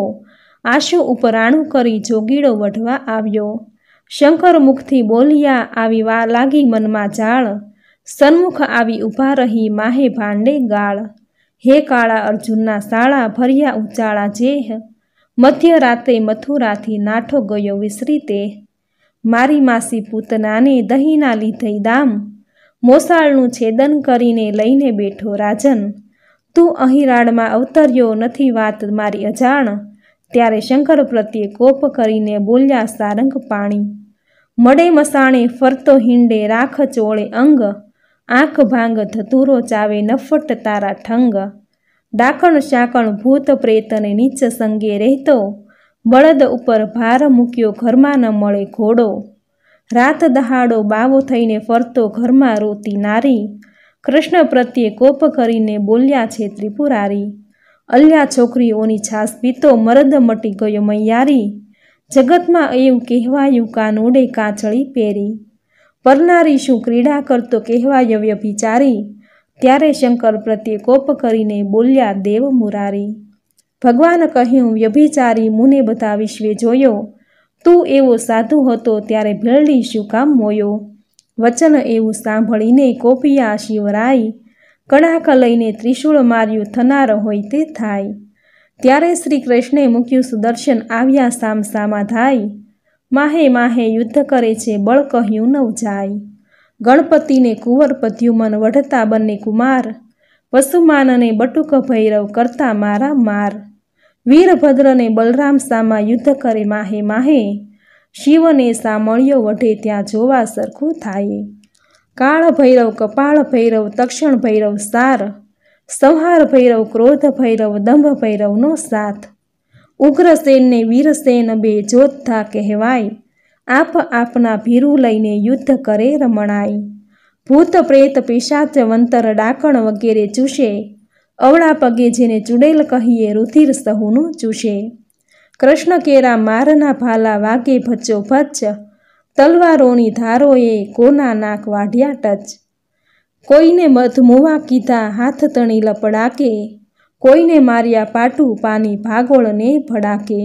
આશુ ઉપરાણું કરી જોગીડો વઢવા આવ્યો શંકર મુખથી બોલ્યા આવી વા લાગી મનમાં જાળ સન્મુખ આવી ઊભા રહી માહે ભાંડે ગાળ હે કાળા અર્જુનના શાળા ભર્યા ઉચાળા જેહ મધ્ય રાત્રે મથુરાથી નાઠો ગયો વિસરી તે મારી માસી પૂતનાને દહીંના લીધે દામ મોસાળનું છેદન કરીને લઈને બેઠો રાજન તું અહીં અવતર્યો નથી વાત મારી અજાણ ત્યારે શંકર પ્રત્યે કોપ કરીને બોલ્યા સારંગ પાણી મડે મસાણે ફરતો હિંડે રાખ ચોળે અંગ આંખ ભાંગ ધતુરો ચાવે નફટ તારા ઠંગ ડાકણ શાકણ ભૂત પ્રેતને નીચ સંગે રહેતો બળદ ઉપર ભાર મૂક્યો ઘરમાં ન મળે ઘોડો રાત દહાડો બાવો થઈને ફરતો ઘરમાં રોતી નારી કૃષ્ણ પ્રત્યે કોપ કરીને બોલ્યા છે ત્રિપુરારી અલ્યા છોકરીઓની છાસ પીતો મરદ મટી ગયો મૈયારી જગતમાં એવું કહેવાયું કાનોડે કાચળી પહેરી પરનારી શું ક્રીડા કરતો કહેવાય વ્યભિચારી ત્યારે શંકર પ્રત્યે કોપ કરીને બોલ્યા દેવ મુરારી ભગવાન કહ્યું વ્યભિચારી મુને બધા વિશ્વે જોયો તું એવો સાધુ હતો ત્યારે ભેળડી શું કામ મોયો વચન એવું સાંભળીને કોપિયા શિવરાય કણાક લઈને ત્રિશૂળ માર્યું થનાર હોય તે થાય ત્યારે શ્રી કૃષ્ણે મૂક્યું સુદર્શન આવ્યા સામ સામા થાય માહે માહે યુદ્ધ કરે છે બળ કહ્યું નવ જાય ગણપતિને કુંવર પદ્યુમન વઢતા બંને કુમાર વસુમાનને બટુક ભૈરવ કરતા મારા માર વીરભદ્રને બલરામ સામા યુદ્ધ કરે માહે માહે શિવને સામળ્યો વઢે ત્યાં જોવા સરખું થાય કાળ ભૈરવ કપાળ ભૈરવ તક્ષણ ભૈરવ સાર સંહાર ભૈરવ ક્રોધ ભૈરવ દંભ ભૈરવનો સાથ ઉગ્રસેન ને વીરસેન બે જોધા કહેવાય આપ આપના ભીરુ લઈને યુદ્ધ કરે રમણાય ભૂત પ્રેત પિશાચ વંતર ડાકણ વગેરે ચૂસે અવળા પગે જેને ચુડેલ કહીએ રુધિર સહુનું ચૂસે કૃષ્ણ કેરા મારના ભાલા વાગે ભચ્ચો ભચ્ચ તલવારોની ધારોએ કોના નાક વાઢ્યા ટચ કોઈને મધમુવા કીધા હાથ તણી લપડાકે કોઈને માર્યા પાટું પાની ભાગોળને ભડાકે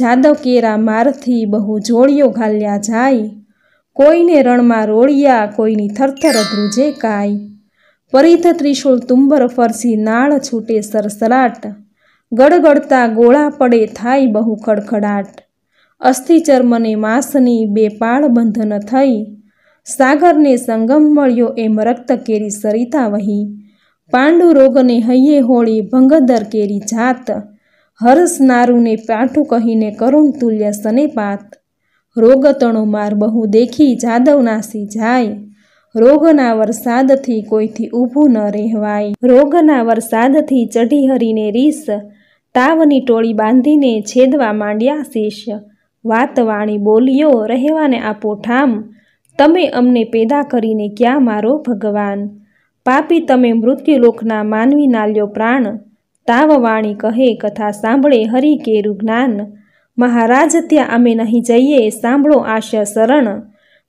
જાદવ કેરા મારથી બહુ જોડિયો ઘાલ્યા જાય કોઈને રણમાં રોળિયા કોઈની થરથર ધ્રુજે કાય પરિધ ત્રિશુલ તુંબર ફરસી નાળ છૂટે સરસરાટ ગડગડતા ગોળા પડે થાય બહુ ખડખડાટ અસ્થિચર્મને માસની માંસની બેપાળ બંધન થઈ સાગરને સંગમ મળ્યો એમ રક્ત કેરી સરિતા વહી પાંડુ રોગને હૈયે હોળી ભંગદર કેરી જાત નારુને પાઠું કહીને કરુણ તુલ્ય સને પાત રોગતણો માર બહુ દેખી જાદવ નાસી જાય રોગના વરસાદથી કોઈથી ઊભું ન રહેવાય રોગના વરસાદથી ચઢી હરીને રીસ તાવની ટોળી બાંધીને છેદવા માંડ્યા શિષ્ય વાત વાણી બોલ્યો રહેવાને આપો ઠામ તમે અમને પેદા કરીને ક્યાં મારો ભગવાન પાપી તમે મૃત્યુલોકના માનવી નાલ્યો પ્રાણ તાવ વાણી કહે કથા સાંભળે હરિ કેરું જ્ઞાન મહારાજ ત્યાં અમે નહીં જઈએ સાંભળો આશય શરણ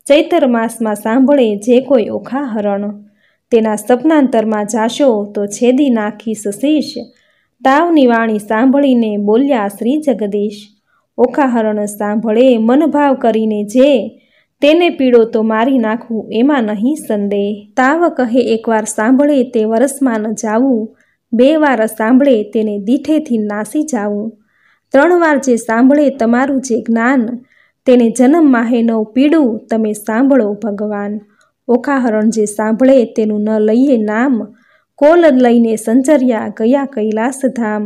ચૈતર માસમાં સાંભળે જે કોઈ ઓખા હરણ તેના સપનાંતરમાં જાશો તો છેદી નાખી શશીશ તાવની વાણી સાંભળીને બોલ્યા શ્રી જગદીશ ઓખાહરણ સાંભળે મનભાવ કરીને જે તેને પીડો તો મારી નાખવું એમાં નહીં સંદેહ તાવ કહે એકવાર સાંભળે તે વરસમાં ન જાવું બે વાર સાંભળે તેને દીઠેથી નાસી જાવું ત્રણ વાર જે સાંભળે તમારું જે જ્ઞાન તેને જન્મ માહે નવ પીડું તમે સાંભળો ભગવાન ઓખાહરણ જે સાંભળે તેનું ન લઈએ નામ કોલ લઈને સંચર્યા ગયા કૈલાસ ધામ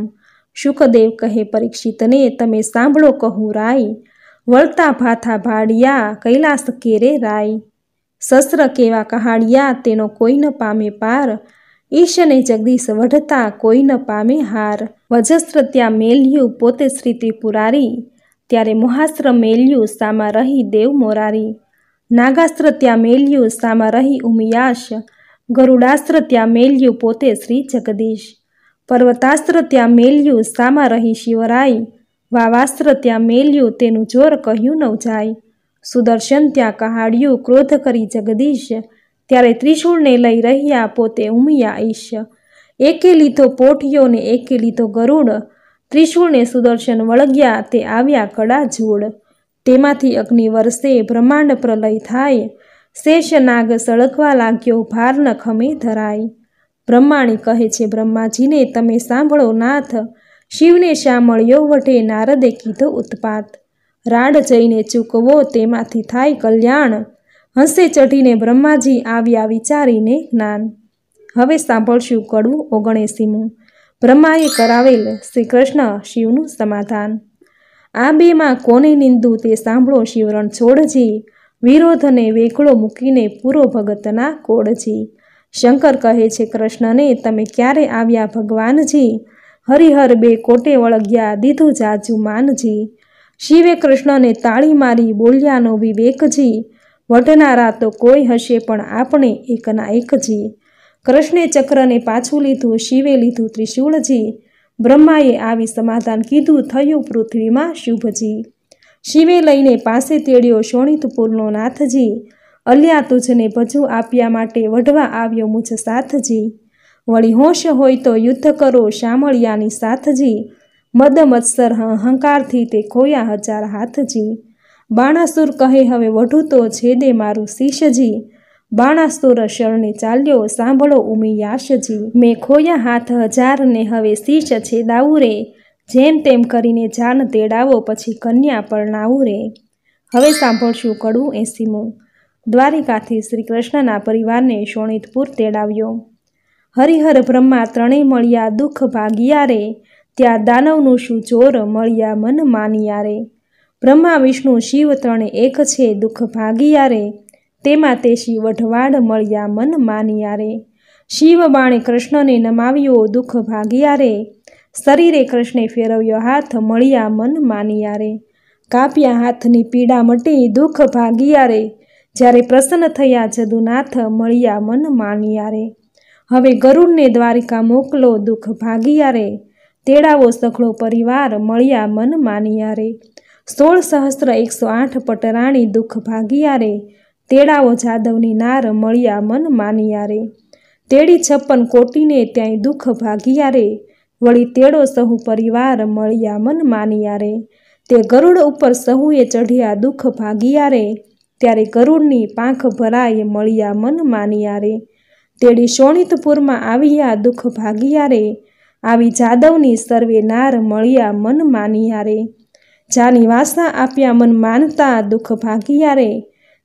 શુકદેવ કહે પરીક્ષિતને તમે સાંભળો કહું રાય વળતા ભાથા ભાડિયા કૈલાસ કેરે રાય શસ્ત્ર કેવા કહાડિયા તેનો કોઈ ન પામે પાર ઈશને જગદીશ વઢતા કોઈ ન પામે હાર વજસ્ત્ર ત્યાં મેલ્યું પોતે શ્રી ત્રિપુરારી ત્યારે મોહાસ્ત્ર મેલ્યું સામા રહી દેવ મોરારી નાગાસ્ત્ર ત્યાં મેલ્યું સામા રહી ઉમિયાશ ગરુડાસ્ત્ર ત્યાં મેલ્યું પોતે શ્રી જગદીશ પર્વતાસ્ત્ર ત્યાં મેલ્યું સામા રહી શિવરાય વાવાસ્ત્ર ત્યાં મેલ્યું તેનું જોર કહ્યું નવ જાય સુદર્શન ત્યાં કહાડ્યું ક્રોધ કરી જગદીશ ત્યારે ત્રિશૂળને લઈ રહ્યા પોતે ઉમિયા ઈશ્ય એકે લીધો પોઠિયો ને એકે લીધો ગરુડ ત્રિશૂળને સુદર્શન વળગ્યા તે આવ્યા કડા જોડ તેમાંથી અગ્નિ વર્ષે બ્રહ્માંડ પ્રલય થાય શેષ નાગ સળગવા લાગ્યો ભાર ન ખમે ધરાય બ્રહ્માણી કહે છે બ્રહ્માજીને તમે સાંભળો નાથ શિવને શા મળ્યો વટે નારદે કીધો ઉત્પાત રાડ જઈને ચૂકવો તેમાંથી થાય કલ્યાણ હંસે ચઢીને બ્રહ્માજી આવ્યા વિચારીને જ્ઞાન હવે સાંભળશું કડવું ઓગણેસીમું બ્રહ્માએ કરાવેલ શ્રી કૃષ્ણ શિવનું સમાધાન આ બેમાં કોને નિંદુ તે સાંભળો શિવરણ છોડજી વિરોધને વેગળો મૂકીને પૂરો ભગતના કોડજી શંકર કહે છે કૃષ્ણને તમે ક્યારે આવ્યા ભગવાનજી હરિહર બે કોટે વળગ્યા દીધું જાજુ માનજી શિવે કૃષ્ણને તાળી મારી બોલ્યાનો વિવેકજી વટનારા તો કોઈ હશે પણ આપણે એકના એકજી કૃષ્ણે ચક્રને પાછું લીધું શિવે લીધું ત્રિશૂળજી બ્રહ્માએ આવી સમાધાન કીધું થયું પૃથ્વીમાં શુભજી શિવે લઈને પાસે તેડ્યો શોણિતપુરનો નાથજી અલ્યા તુજને ભજુ આપ્યા માટે વઢવા આવ્યો મુજ સાથજી વળી હોશ હોય તો યુદ્ધ કરો શામળિયાની સાથજી મદ મત્સર હંકારથી તે ખોયા હજાર હાથજી બાણાસુર કહે હવે વઢુ તો છેદે મારું શીશજી બાણાસુર શરણે ચાલ્યો સાંભળો ઉમિયાશજી મેં ખોયા હાથ હજારને હવે શીશ છેદાવું રે જેમ તેમ કરીને જાન તેડાવો પછી કન્યા પરણાવું રે હવે સાંભળશું કડું એસીમું દ્વારિકાથી શ્રી કૃષ્ણના પરિવારને શોણિતપુર તેડાવ્યો હરિહર બ્રહ્મા ત્રણેય મળ્યા દુઃખ ભાગ્યા રે ત્યાં દાનવનું શું ચોર મળ્યા મન માનિયા રે બ્રહ્મા વિષ્ણુ શિવ ત્રણે એક છે દુઃખ ભાગ્યા રે તેમાં તે શિવ વઢવાડ મળ્યા મન માનિયા રે શિવ બાણે કૃષ્ણને નમાવ્યો દુઃખ ભાગ્યા રે શરીરે કૃષ્ણે ફેરવ્યો હાથ મળ્યા મન માનિયા રે કાપ્યા હાથની પીડા મટી દુઃખ ભાગ્યા રે જ્યારે પ્રસન્ન થયા જદુનાથ મળ્યા મન માણ્યારે હવે ગરુડને દ્વારિકા મોકલો દુઃખ ભાગિયારે તેડાવો સઘળો પરિવાર મળ્યા મન માનિયારે સોળ સહસ્ત્ર એકસો આઠ પટરાણી દુઃખ ભાગિયારે તેડાવો જાદવની નાર મળ્યા મન માનિયારે તેડી છપ્પન કોટીને ત્યાંય દુઃખ ભાગિયારે વળી તેડો સહુ પરિવાર મળ્યા મન માનિયારે તે ગરુડ ઉપર સહુએ ચઢ્યા દુઃખ ભાગિયારે ત્યારે ગરુડની પાંખ ભરાય મળ્યા મન માનિયા રે તેડી શોણિતપુરમાં આવ્યા દુઃખ ભાગિયા રે આવી જાદવની સર્વે નાર મળ્યા મન માનિયા રે જાની વાસા આપ્યા મન માનતા દુઃખ ભાગિયા રે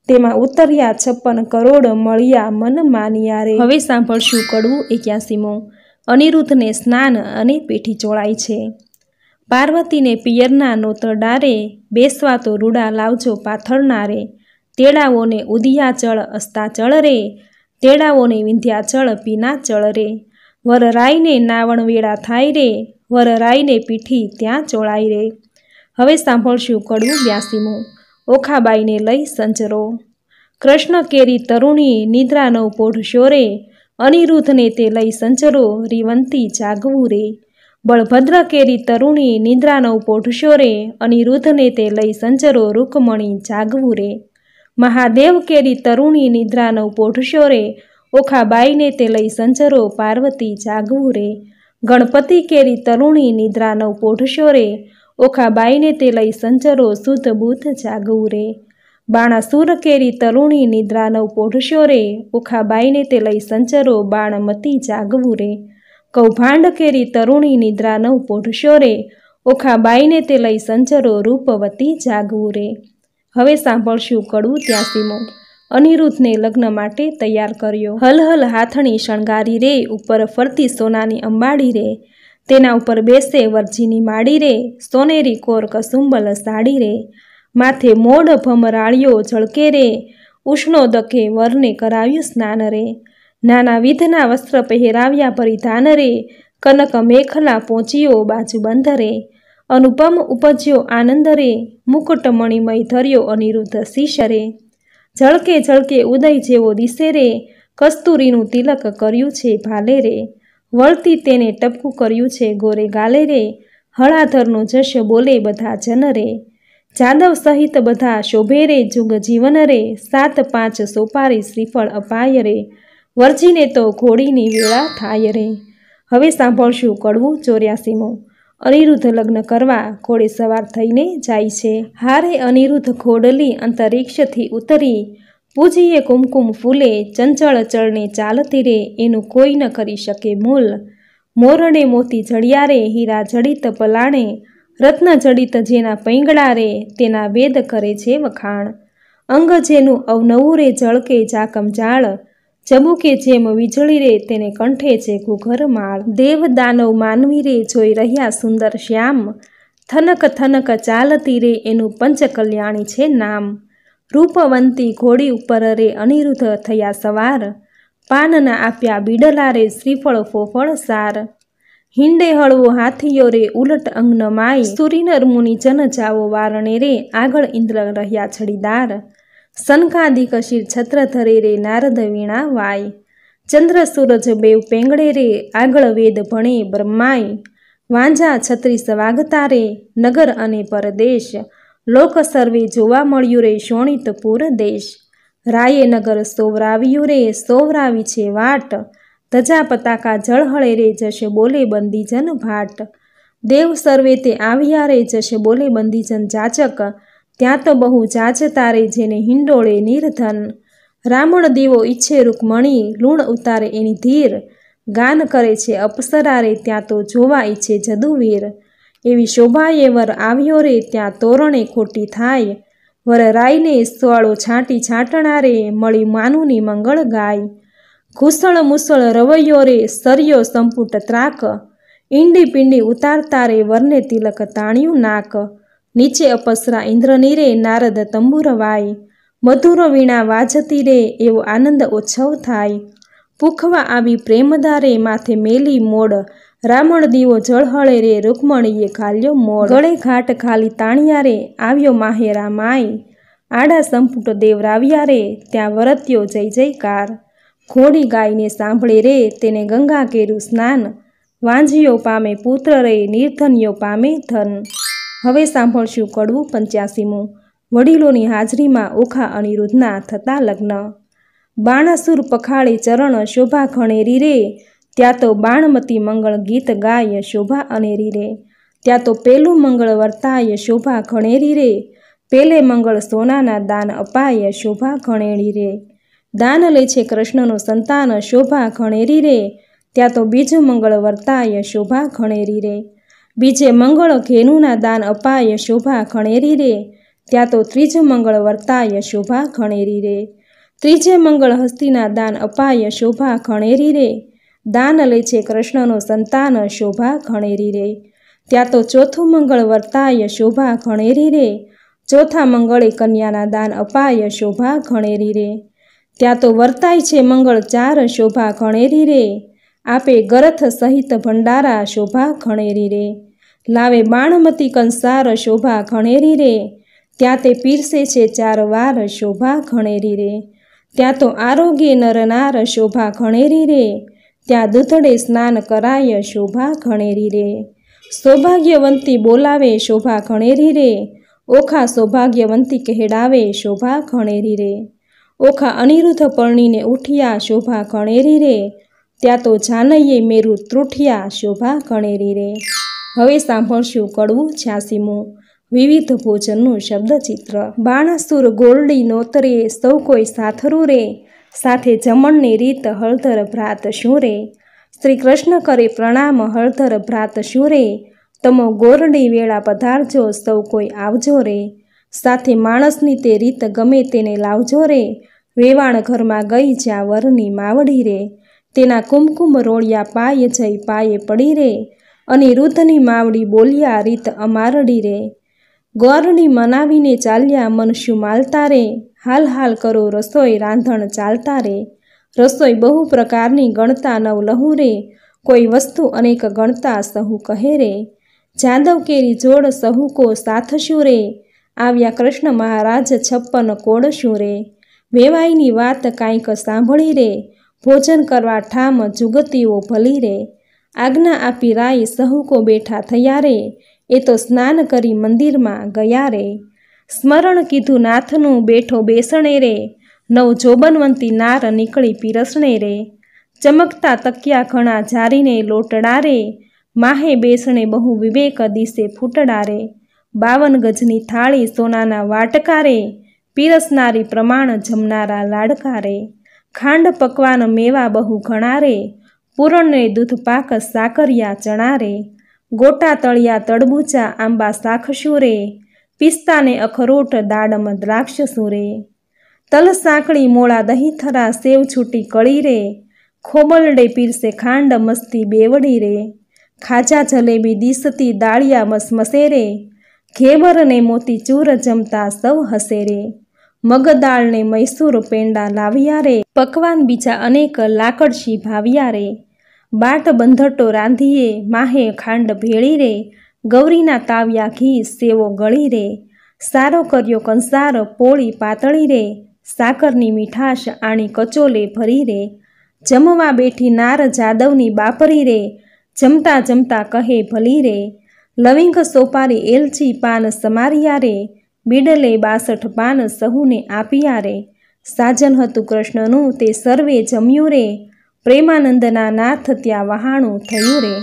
તેમાં ઉતર્યા છપ્પન કરોડ મળ્યા મન માનિયા રે હવે સાંભળશું કડવું એક્યાસીમો અનિરુદ્ધને સ્નાન અને પેઠી ચોળાય છે પાર્વતીને પિયરના નોતરડારે બેસવા તો રૂડા લાવજો પાથરનારે તેડાઓને અસ્તા ચળ રે તેડાઓને વિંધ્યાચળ ચળ રે વરરાઈને નાવણ વેળા થાય રે વરરાઈને પીઠી ત્યાં ચોળાઈ રે હવે સાંભળશું કડવું બ્યાસીમું ઓખાબાઈને લઈ સંચરો કૃષ્ણ કેરી તરુણી નિદ્રાનો પોઢશો રે અનિરુદ્ધને તે લઈ સંચરો રીવંતી જાગવું રે બળભદ્ર કેરી તરુણી નિદ્રાનો પોઢશો રે અનિરુદ્ધને તે લઈ સંચરો રૂકમણી જાગવું રે મહાદેવ કેરી તરુણી નિદ્રાનો પોઢશો રે ઓખાબાઈને તે લઈ સંજરો પાર્વતી જાગવું રે ગણપતિ કેરી તરુણી નિદ્રાનો પોઢશો રે ઓખાબાઈને તે લઈ સંજરો સુધબૂત જાગવું રે બાણાસુર કેરી તરુણી નિદ્રાનો પોઢશો રે ઓખાબાઈને તે લઈ સંજરો બાણમતી જાગવું રે કૌભાંડ કેરી તરુણી નિદ્રાનો પોઢશો રે ઓખાબાઈને તે લઈ સંજરો રૂપવતી જાગવું રે હવે સાંભળશું કડવું ત્યાસીમો અનિરુદ્ધને લગ્ન માટે તૈયાર કર્યો હલહલ હાથણી શણગારી રે ઉપર ફરતી સોનાની અંબાડી રે તેના ઉપર બેસે વરજીની માડી રે સોનેરી કોર કસુંબલ સાડી રે માથે મોઢ ભમરાળીઓ ઝળકે રે ઉષ્ણો દકે વરને કરાવ્યું સ્નાન રે નાના વિધના વસ્ત્ર પહેરાવ્યા પરિધાન રે કનક મેખલા પહોંચીઓ બાજુ બંધ રે અનુપમ ઉપજ્યો આનંદરે મુકુટમણિમય ધર્યો અનિરુદ્ધ શિશરે ઝળકે ઝળકે ઉદય જેવો દિશેરે કસ્તુરીનું તિલક કર્યું છે ભાલે રે વળતી તેને ટપકું કર્યું છે ગોરે ગાલે રે હળાધરનો જશ બોલે બધા જનરે જાદવ સહિત બધા શોભેરે જુગ જીવન રે સાત પાંચ સોપારી શ્રીફળ અપાય રે વર્જીને તો ઘોડીની વેળા થાય રે હવે સાંભળશું કડવું ચોર્યાસીમું અનિરુદ્ધ લગ્ન કરવા ઘોડે સવાર થઈને જાય છે હારે અનિરુદ્ધ ઘોડલી અંતરિક્ષથી ઉતરી પૂજીએ કુમકુમ ફૂલે ચંચળ ચળને ચાલતી રે એનું કોઈ ન કરી શકે મૂલ મોરણે મોતી જડિયારે હીરા જડિત પલાણે રત્ન જડિત જેના પૈંગડા રે તેના વેદ કરે છે વખાણ અંગ જેનું અવનવું રે જળકે જાકમ જાળ જમુકે જેમ વીજળી રે તેને કંઠે છે ઘૂઘર માળ દેવ દાનવ માનવી રે જોઈ રહ્યા સુંદર શ્યામ થનક થનક ચાલતી રે એનું પંચકલ્યાણી છે નામ રૂપવંતી ઘોડી ઉપર રે અનિરુદ્ધ થયા સવાર પાનના આપ્યા બીડલા રે શ્રીફળ ફોફળ સાર હિંડે હળવો હાથીઓ રે ઉલટ અંગ્ન માય સૂરીનર મુનિ જન જાવો વારણે રે આગળ ઇન્દ્ર રહ્યા છડીદાર સનકાદી કશીર છત્ર ધરે રે નારદ વીણા વાય ચંદ્ર સૂરજ બેવ પેંગળે રે આગળ વેદ ભણે બ્રહ્માય વાંઝા છત્રીસ વાગતા રે નગર અને પરદેશ લોક સર્વે જોવા મળ્યું રે શોણિતપુર દેશ રાયે નગર સોવરાવ્યું રે સોવરાવી છે વાટ ધજા પતાકા જળહળે રે જશે બોલે બંદીજન ભાટ દેવ સર્વે તે આવ્યા રે જશે બોલે બંદીજન જાચક ત્યાં તો બહુ જાજ તારે જેને હિંડોળે નિર્ધન રામણ દીવો ઈચ્છે રૂકમણી લૂણ ઉતારે એની ધીર ગાન કરે છે અપસરારે ત્યાં તો જોવા ઈચ્છે જદુવીર એવી શોભાએ વર આવ્યો રે ત્યાં તોરણે ખોટી થાય વર રાઈને સ્વાળો છાંટી છાંટણારે મળી માનુની મંગળ ગાય ઘૂસળ મુસળ રવૈયો રે સર્યો સંપુટ ત્રાક ઈંડી પિંડી ઉતારતા રે વરને તિલક તાણ્યું નાક નીચે અપસરા ઇન્દ્રની રે નારદ તંબુર વાય મધુર વીણા વાજતી રે એવો આનંદ ઓછવ થાય પૂખવા આવી પ્રેમદારે માથે મેલી મોડ રામણ દીવો જળહળે રે રૂકમણીએ ખાલ્યો મોડ ગળે ઘાટ ખાલી તાણિયા રે આવ્યો માહેરા રામાય આડા સંપુટ દેવરાવ્યા રે ત્યાં વરત્યો જય જયકાર ઘોડી ગાયને સાંભળે રે તેને ગંગા કેરું સ્નાન વાંજીઓ પામે પુત્ર રે નિર્ધન્યો પામે ધન હવે સાંભળશું કડવું પંચ્યાસીમું વડીલોની હાજરીમાં ઓખા અનિરુદ્ધના થતા લગ્ન બાણાસુર પખાળે ચરણ શોભા ઘણેરી રે ત્યાં તો બાણમતી મંગળ ગીત ગાય શોભા અનેરી રે ત્યાં તો પેલું મંગળ વર્તાય શોભા ઘણેરી રે પેલે મંગળ સોનાના દાન અપાય શોભા ઘણેરી રે દાન લે છે કૃષ્ણનું સંતાન શોભા ઘણેરી રે ત્યાં તો બીજું મંગળ વર્તાય શોભા ઘણેરી રે બીજે મંગળ ઘેનુના દાન અપાય શોભા ખણેરી રે ત્યાં તો ત્રીજ મંગળ વર્તાય શોભા ખણેરી રે ત્રીજે મંગળ હસ્તીના દાન અપાય શોભા ખણેરી રે દાન લે છે કૃષ્ણનો સંતાન શોભા ખણેરી રે ત્યાં તો ચોથું મંગળ વર્તાય શોભા ખણેરી રે ચોથા મંગળે કન્યાના દાન અપાય શોભા ખણેરી રે ત્યાં તો વર્તાય છે મંગળ ચાર શોભા ખણેરી રે આપે ગરથ સહિત ભંડારા શોભા ઘણેરી રે લાવે બાણમતી કંસાર શોભા ઘણેરી રે ત્યાં તે પીરસે છે ચાર વાર શોભા ઘણેરી રે ત્યાં તો આરોગ્ય નરનાર શોભા ઘણેરી રે ત્યાં દૂધડે સ્નાન કરાય શોભા ઘણેરી રે સૌભાગ્યવંતી બોલાવે શોભા ઘણેરી રે ઓખા સૌભાગ્યવંતી કહેડાવે શોભા ઘણેરી રે ઓખા અનિરુદ્ધ પરણીને ઉઠ્યા શોભા ઘણેરી રે ત્યાં તો જાનૈયે મેરુ ત્રુઠિયા શોભા ગણેરી રે હવે સાંભળશું કડવું છ્યાસીમું વિવિધ ભોજનનું શબ્દચિત્ર બાણાસુર ગોલડી નોતરે સૌ કોઈ સાથરું રે સાથે જમણની રીત હળધર ભ્રાત શું રે શ્રી કૃષ્ણ કરે પ્રણામ હળધર ભ્રાત શું રે તમો ગોરડી વેળા પધારજો સૌ કોઈ આવજો રે સાથે માણસની તે રીત ગમે તેને લાવજો રે વેવાણ ઘરમાં ગઈ જ્યાં વરની માવડી રે તેના કુમકુમ રોળિયા પાયે જઈ પાયે પડી રે અને અનિરુદ્ધની માવડી બોલ્યા રીત અમારડી રે ગોરણી મનાવીને ચાલ્યા મનુષ્ય માલતા રે હાલ હાલ કરો રસોઈ રાંધણ ચાલતા રે રસોઈ બહુ પ્રકારની ગણતા નવલહુ રે કોઈ વસ્તુ અનેક ગણતા સહુ કહે રે જાદવ કેરી જોડ સહુ કો સાથ શું રે આવ્યા કૃષ્ણ મહારાજ છપ્પન કોડ શું રે વેવાઈની વાત કાંઈક સાંભળી રે ભોજન કરવા ઠામ જુગતીઓ ભલી રે આજ્ઞા આપી રાય સહુકો બેઠા થયા રે એ તો સ્નાન કરી મંદિરમાં ગયા રે સ્મરણ કીધું નાથનું બેઠો બેસણે રે નવ જોબનવંતી નાર નીકળી પીરસણે રે ચમકતા તકિયા ઘણા ઝારીને લોટડા રે માહે બેસણે બહુ વિવેક દિશે ફૂટડા રે બાવન ગજની થાળી સોનાના વાટકારે પીરસનારી પ્રમાણ જમનારા લાડકારે ખાંડ પકવાન મેવા બહુ ઘણા રે પૂરણને દૂધ પાક સાકરિયા ચણા રે ગોટા તળિયા તડબૂચા આંબા શાખશું રે પિસ્તાને અખરોટ દાડમ દ્રાક્ષ સુરે તલ સાંકળી મોળા દહીં સેવ છૂટી કળી રે ખોબલડે પીરસે ખાંડ મસ્તી બેવડી રે ખાજા જલેબી દિસતી દાળિયા મસમસે રે ઘેવરને મોતીચૂર જમતા સૌ હસે રે મગદાળને મૈસૂર પેંડા લાવ્યા રે પકવાન બીજા અનેક લાકડશી ભાવ્યા રે બાટ બંધટો રાંધીએ માહે ખાંડ ભેળી રે ગૌરીના તાવ્યા ઘી સેવો ગળી રે સારો કર્યો કંસાર પોળી પાતળી રે સાકરની મીઠાશ આણી કચોલે ભરી રે જમવા બેઠી નાર જાદવની બાપરી રે જમતા જમતા કહે ભલી રે લવિંગ સોપારી એલચી પાન સમારિયા રે બિડલે બાસઠ પાન સહુને આપ્યા રે સાજન હતું કૃષ્ણનું તે સર્વે જમ્યું રે પ્રેમાનંદના નાથ ત્યાં વહાણું થયું રે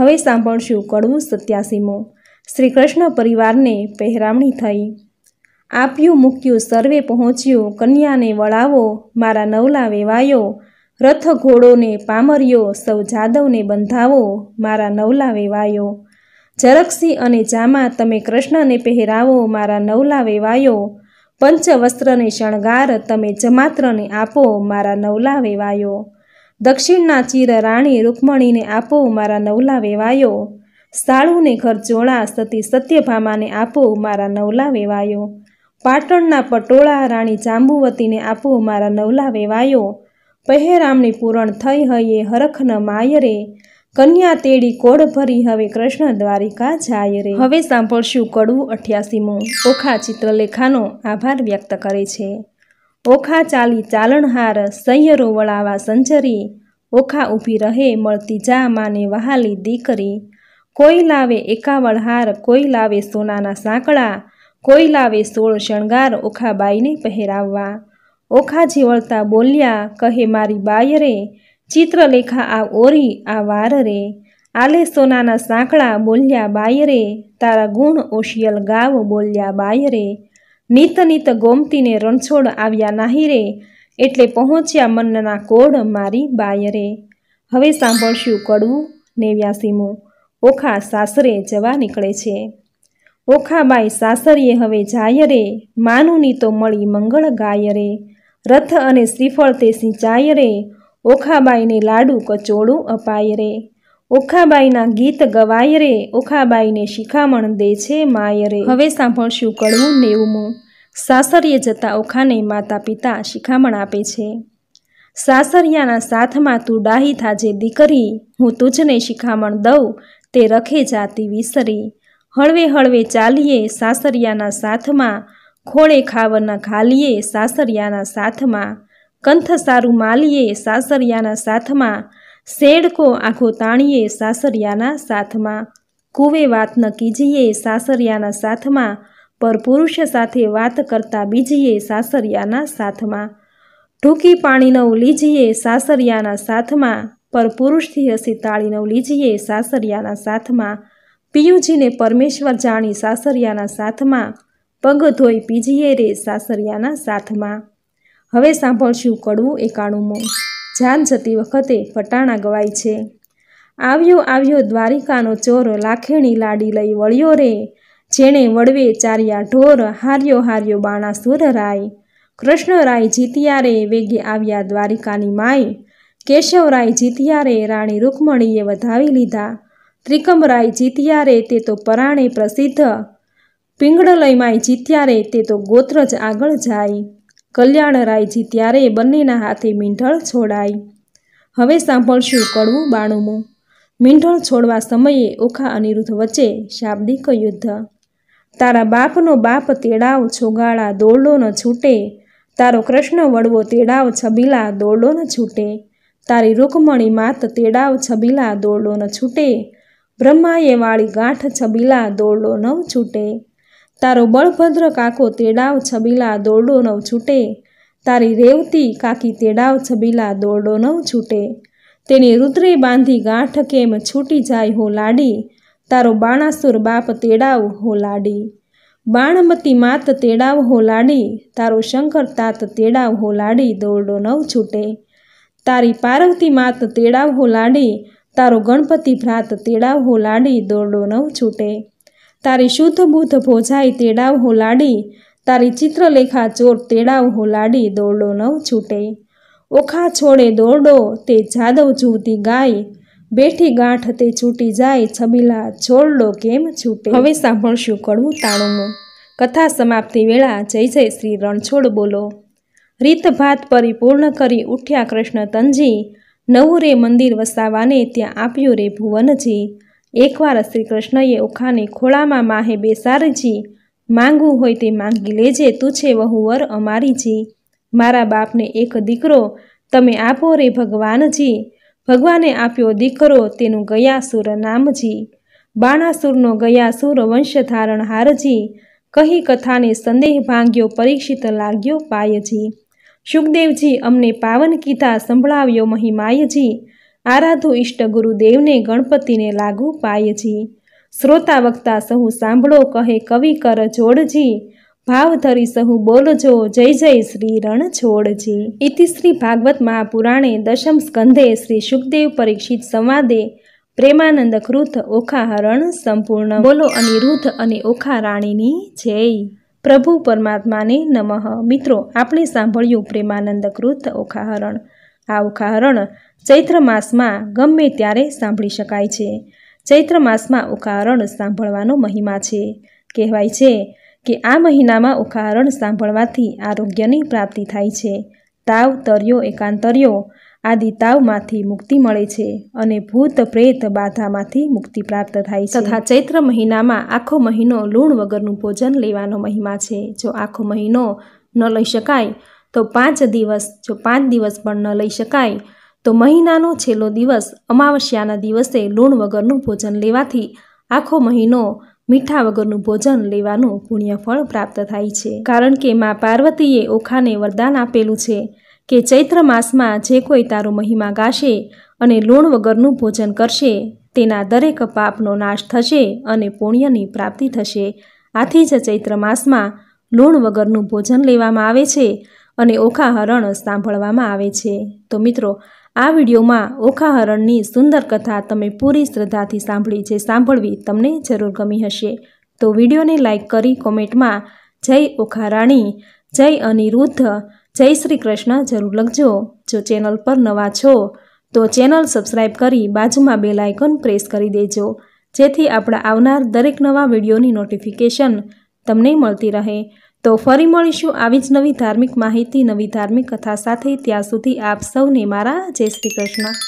હવે સાંભળશું કડવું સત્યાસીમો શ્રી કૃષ્ણ પરિવારને પહેરામણી થઈ આપ્યું મૂક્યું સર્વે પહોંચ્યું કન્યાને વળાવો મારા નવલા વેવાયો રથ ઘોડોને પામર્યો સૌ જાદવને બંધાવો મારા નવલા વેવાયો ઝરકસી અને જામા તમે કૃષ્ણને પહેરાવો મારા નવલા વેવાયો પંચવસ્ત્રને શણગાર તમે જમાત્રને આપો મારા નવલા વેવાયો દક્ષિણના ચીર રાણી રૂકમણીને આપો મારા નવલા વેવાયો સાળુને ખરચોળા સતી સત્યભામાને આપો મારા નવલા વેવાયો પાટણના પટોળા રાણી જાંબુવતીને આપો મારા નવલા વેવાયો પહેરામણી પૂરણ થઈ હૈયે હરખન માયરે કન્યા તેડી કોડ ભરી હવે કૃષ્ણ દ્વારિકા જાય રે હવે સાંભળશું કડવું અઠ્યાસીમું ઓખા ચિત્રલેખાનો આભાર વ્યક્ત કરે છે ઓખા ચાલી ચાલણહાર સૈયરો વળાવા સંચરી ઓખા ઊભી રહે મળતી જા માને વહાલી દીકરી કોઈ લાવે એકાવળહાર કોઈ લાવે સોનાના સાંકળા કોઈ લાવે સોળ શણગાર ઓખાબાઈને પહેરાવવા ઓખા જીવળતા બોલ્યા કહે મારી બાય રે ચિત્રલેખા આ ઓરી આ વાર રે આલે સોનાના સાંકળા બોલ્યા બાય રે તારા ગુણ ઓશિયલ ગાવ બોલ્યા બાય રે નિત નિત ગોમતીને રણછોડ આવ્યા નાહી રે એટલે પહોંચ્યા મનના કોડ મારી બાય રે હવે સાંભળશું કડવું નેવ્યાસીમું ઓખા સાસરે જવા નીકળે છે ઓખાબાઈ સાસરીએ હવે જાય રે માનુની તો મળી મંગળ ગાય રે રથ અને શ્રીફળ તે સિંચાય રે ઓખાબાઈને લાડુ કચોળું અપાય રે ઓખાબાઈના ગીત ગવાય રે ઓખાબાઈને શિખામણ દે છે માય રે હવે સાંભળશું કડવું નેવમું સાસરીએ જતા ઓખાને માતા પિતા શિખામણ આપે છે સાસરિયાના સાથમાં તું ડાહી થાજે દીકરી હું તુજને શિખામણ દઉં તે રખે જાતી વિસરી હળવે હળવે ચાલીએ સાસરિયાના સાથમાં ખોળે ખાવરના ખાલીએ સાસરિયાના સાથમાં કંથસારું માલીએ સાસરિયાના સાથમાં શેડકો આખો તાણીએ સાસરિયાના સાથમાં કુવે વાત ન કીજીએ સાસરિયાના સાથમાં પર પુરુષ સાથે વાત કરતા બીજીએ સાસરિયાના સાથમાં ઢૂકી પાણી લીજીએ સાસરિયાના સાથમાં પર પુરુષથી હસી તાળી લીજીએ સાસરિયાના સાથમાં પિયુજીને પરમેશ્વર જાણી સાસરિયાના સાથમાં પગ ધોઈ પીજીએ રે સાસરિયાના સાથમાં હવે સાંભળશું કડવું એકાણુંમો જાન જતી વખતે ફટાણા ગવાય છે આવ્યો આવ્યો દ્વારિકાનો ચોર લાખેણી લાડી લઈ વળ્યો રે જેણે વળવે ચાર્યા ઢોર હાર્યો હાર્યો બાણાસુર રાય કૃષ્ણરાય જીત્યા રે વેગે આવ્યા દ્વારિકાની માય કેશવરાય જીત્યા રે રાણી રૂકમણીએ વધાવી લીધા ત્રિકમરાય જીત્યા રે તે તો પરાણે પ્રસિદ્ધ પિંગળલયમાંય જીત્યા રે તે તો ગોત્ર જ આગળ જાય કલ્યાણરાયજી ત્યારે બંનેના હાથે મીંઢળ છોડાઈ હવે સાંભળશું કડવું બાણુમું મીંઢળ છોડવા સમયે ઓખા અનિરુદ્ધ વચ્ચે શાબ્દિક યુદ્ધ તારા બાપનો બાપ તેડાવ છોગાળા દોરડો ન છૂટે તારો કૃષ્ણ વડવો તેડાવ છબીલા દોરડો ન છૂટે તારી રૂકમણી માત તેડાવ છબીલા દોરડો ન છૂટે બ્રહ્માએ વાળી ગાંઠ છબીલા દોરડો ન છૂટે તારો બળભદ્ર કાકો તેડાવ છબીલા દોરડો નવ છૂટે તારી રેવતી કાકી તેડાવ છબીલા દોરડો નવ છૂટે તેની રુદ્રે બાંધી ગાંઠ કેમ છૂટી જાય હો લાડી તારો બાણાસુર બાપ તેડાવ હો લાડી બાણમતી માત તેડાવ હો લાડી તારો શંકર તાત તેડાવ હો લાડી દોરડો નવ છૂટે તારી પાર્વતી માત તેડાવ હો લાડી તારો ગણપતિ ભ્રાત તેડાવ હો લાડી દોરડો નવ છૂટે તારી શુદ્ધ બુદ્ધ ભોજાઈ તેડાવ હોલાડી તારી ચિત્રલેખા ચોર તેડાવ હોલાડી દોરડો નવ છૂટે ઓખા છોડે દોરડો તે જાદવ જુવતી ગાય બેઠી ગાંઠ તે છૂટી જાય છબીલા છોડડો કેમ છૂટે હવે સાંભળશું કડવું તાણું કથા સમાપ્તિ વેળા જય જય શ્રી રણછોડ બોલો રીતભાત પરિપૂર્ણ કરી ઉઠ્યા કૃષ્ણ તનજી નવું રે મંદિર વસાવાને ત્યાં આપ્યું રે ભુવનજી એકવાર શ્રી કૃષ્ણએ ઓખાને ખોળામાં માહે બેસારજી માંગવું હોય તે માંગી લેજે તું છે વહુવર અમારીજી મારા બાપને એક દીકરો તમે આપો રે ભગવાનજી ભગવાને આપ્યો દીકરો તેનું ગયાસુર નામજી બાણાસુરનો ગયાસુર વંશધારણ હારજી કહી કથાને સંદેહ ભાંગ્યો પરીક્ષિત લાગ્યો પાયજી સુખદેવજી અમને પાવન કીધા સંભળાવ્યો મહિમાયજી આરાધુ ઈષ્ટ ગુરુદેવને ગણપતિને લાગુ પાયજી શ્રોતા વક્તા સહુ સાંભળો કહે કવિ કર જોડજી ભાવધરી સહુ બોલજો જય જય શ્રી રણ છોડજી ઇતિ શ્રી ભાગવત મહાપુરાણે દશમ સ્કંધે શ્રી સુખદેવ પરીક્ષિત સંવાદે પ્રેમાનંદ કૃત ઓખાહરણ સંપૂર્ણ બોલો અનિરુદ્ધ અને ઓખા રાણીની જય પ્રભુ પરમાત્માને નમઃ મિત્રો આપણે સાંભળ્યું પ્રેમાનંદ કૃત ઓખાહરણ આ ઉખાહરણ ચૈત્ર માસમાં ગમે ત્યારે સાંભળી શકાય છે ચૈત્ર માસમાં ઉખાહરણ સાંભળવાનો મહિમા છે કહેવાય છે કે આ મહિનામાં ઉખાહરણ સાંભળવાથી આરોગ્યની પ્રાપ્તિ થાય છે તાવ તર્યો એકાંતર્યો આદિ તાવમાંથી મુક્તિ મળે છે અને ભૂત પ્રેત બાધામાંથી મુક્તિ પ્રાપ્ત થાય છે તથા ચૈત્ર મહિનામાં આખો મહિનો લૂણ વગરનું ભોજન લેવાનો મહિમા છે જો આખો મહિનો ન લઈ શકાય તો પાંચ દિવસ જો પાંચ દિવસ પણ ન લઈ શકાય તો મહિનાનો છેલ્લો દિવસ અમાવસ્યાના દિવસે લૂણ વગરનું ભોજન લેવાથી આખો મહિનો મીઠા વગરનું ભોજન લેવાનું પુણ્યફળ પ્રાપ્ત થાય છે કારણ કે મા પાર્વતીએ ઓખાને વરદાન આપેલું છે કે ચૈત્ર માસમાં જે કોઈ તારો મહિમા ગાશે અને લૂણ વગરનું ભોજન કરશે તેના દરેક પાપનો નાશ થશે અને પુણ્યની પ્રાપ્તિ થશે આથી જ ચૈત્ર માસમાં લૂણ વગરનું ભોજન લેવામાં આવે છે અને ઓખા હરણ સાંભળવામાં આવે છે તો મિત્રો આ વિડીયોમાં ઓખા હરણની સુંદર કથા તમે પૂરી શ્રદ્ધાથી સાંભળી છે સાંભળવી તમને જરૂર ગમી હશે તો વિડીયોને લાઇક કરી કોમેન્ટમાં જય ઓખા રાણી જય અનિરુદ્ધ જય શ્રી કૃષ્ણ જરૂર લખજો જો ચેનલ પર નવા છો તો ચેનલ સબસ્ક્રાઈબ કરી બાજુમાં બે લાઇકન પ્રેસ કરી દેજો જેથી આપણા આવનાર દરેક નવા વિડીયોની નોટિફિકેશન તમને મળતી રહે તો ફરી મળીશું આવી જ નવી ધાર્મિક માહિતી નવી ધાર્મિક કથા સાથે ત્યાં સુધી આપ સૌને મારા જય શ્રી કૃષ્ણ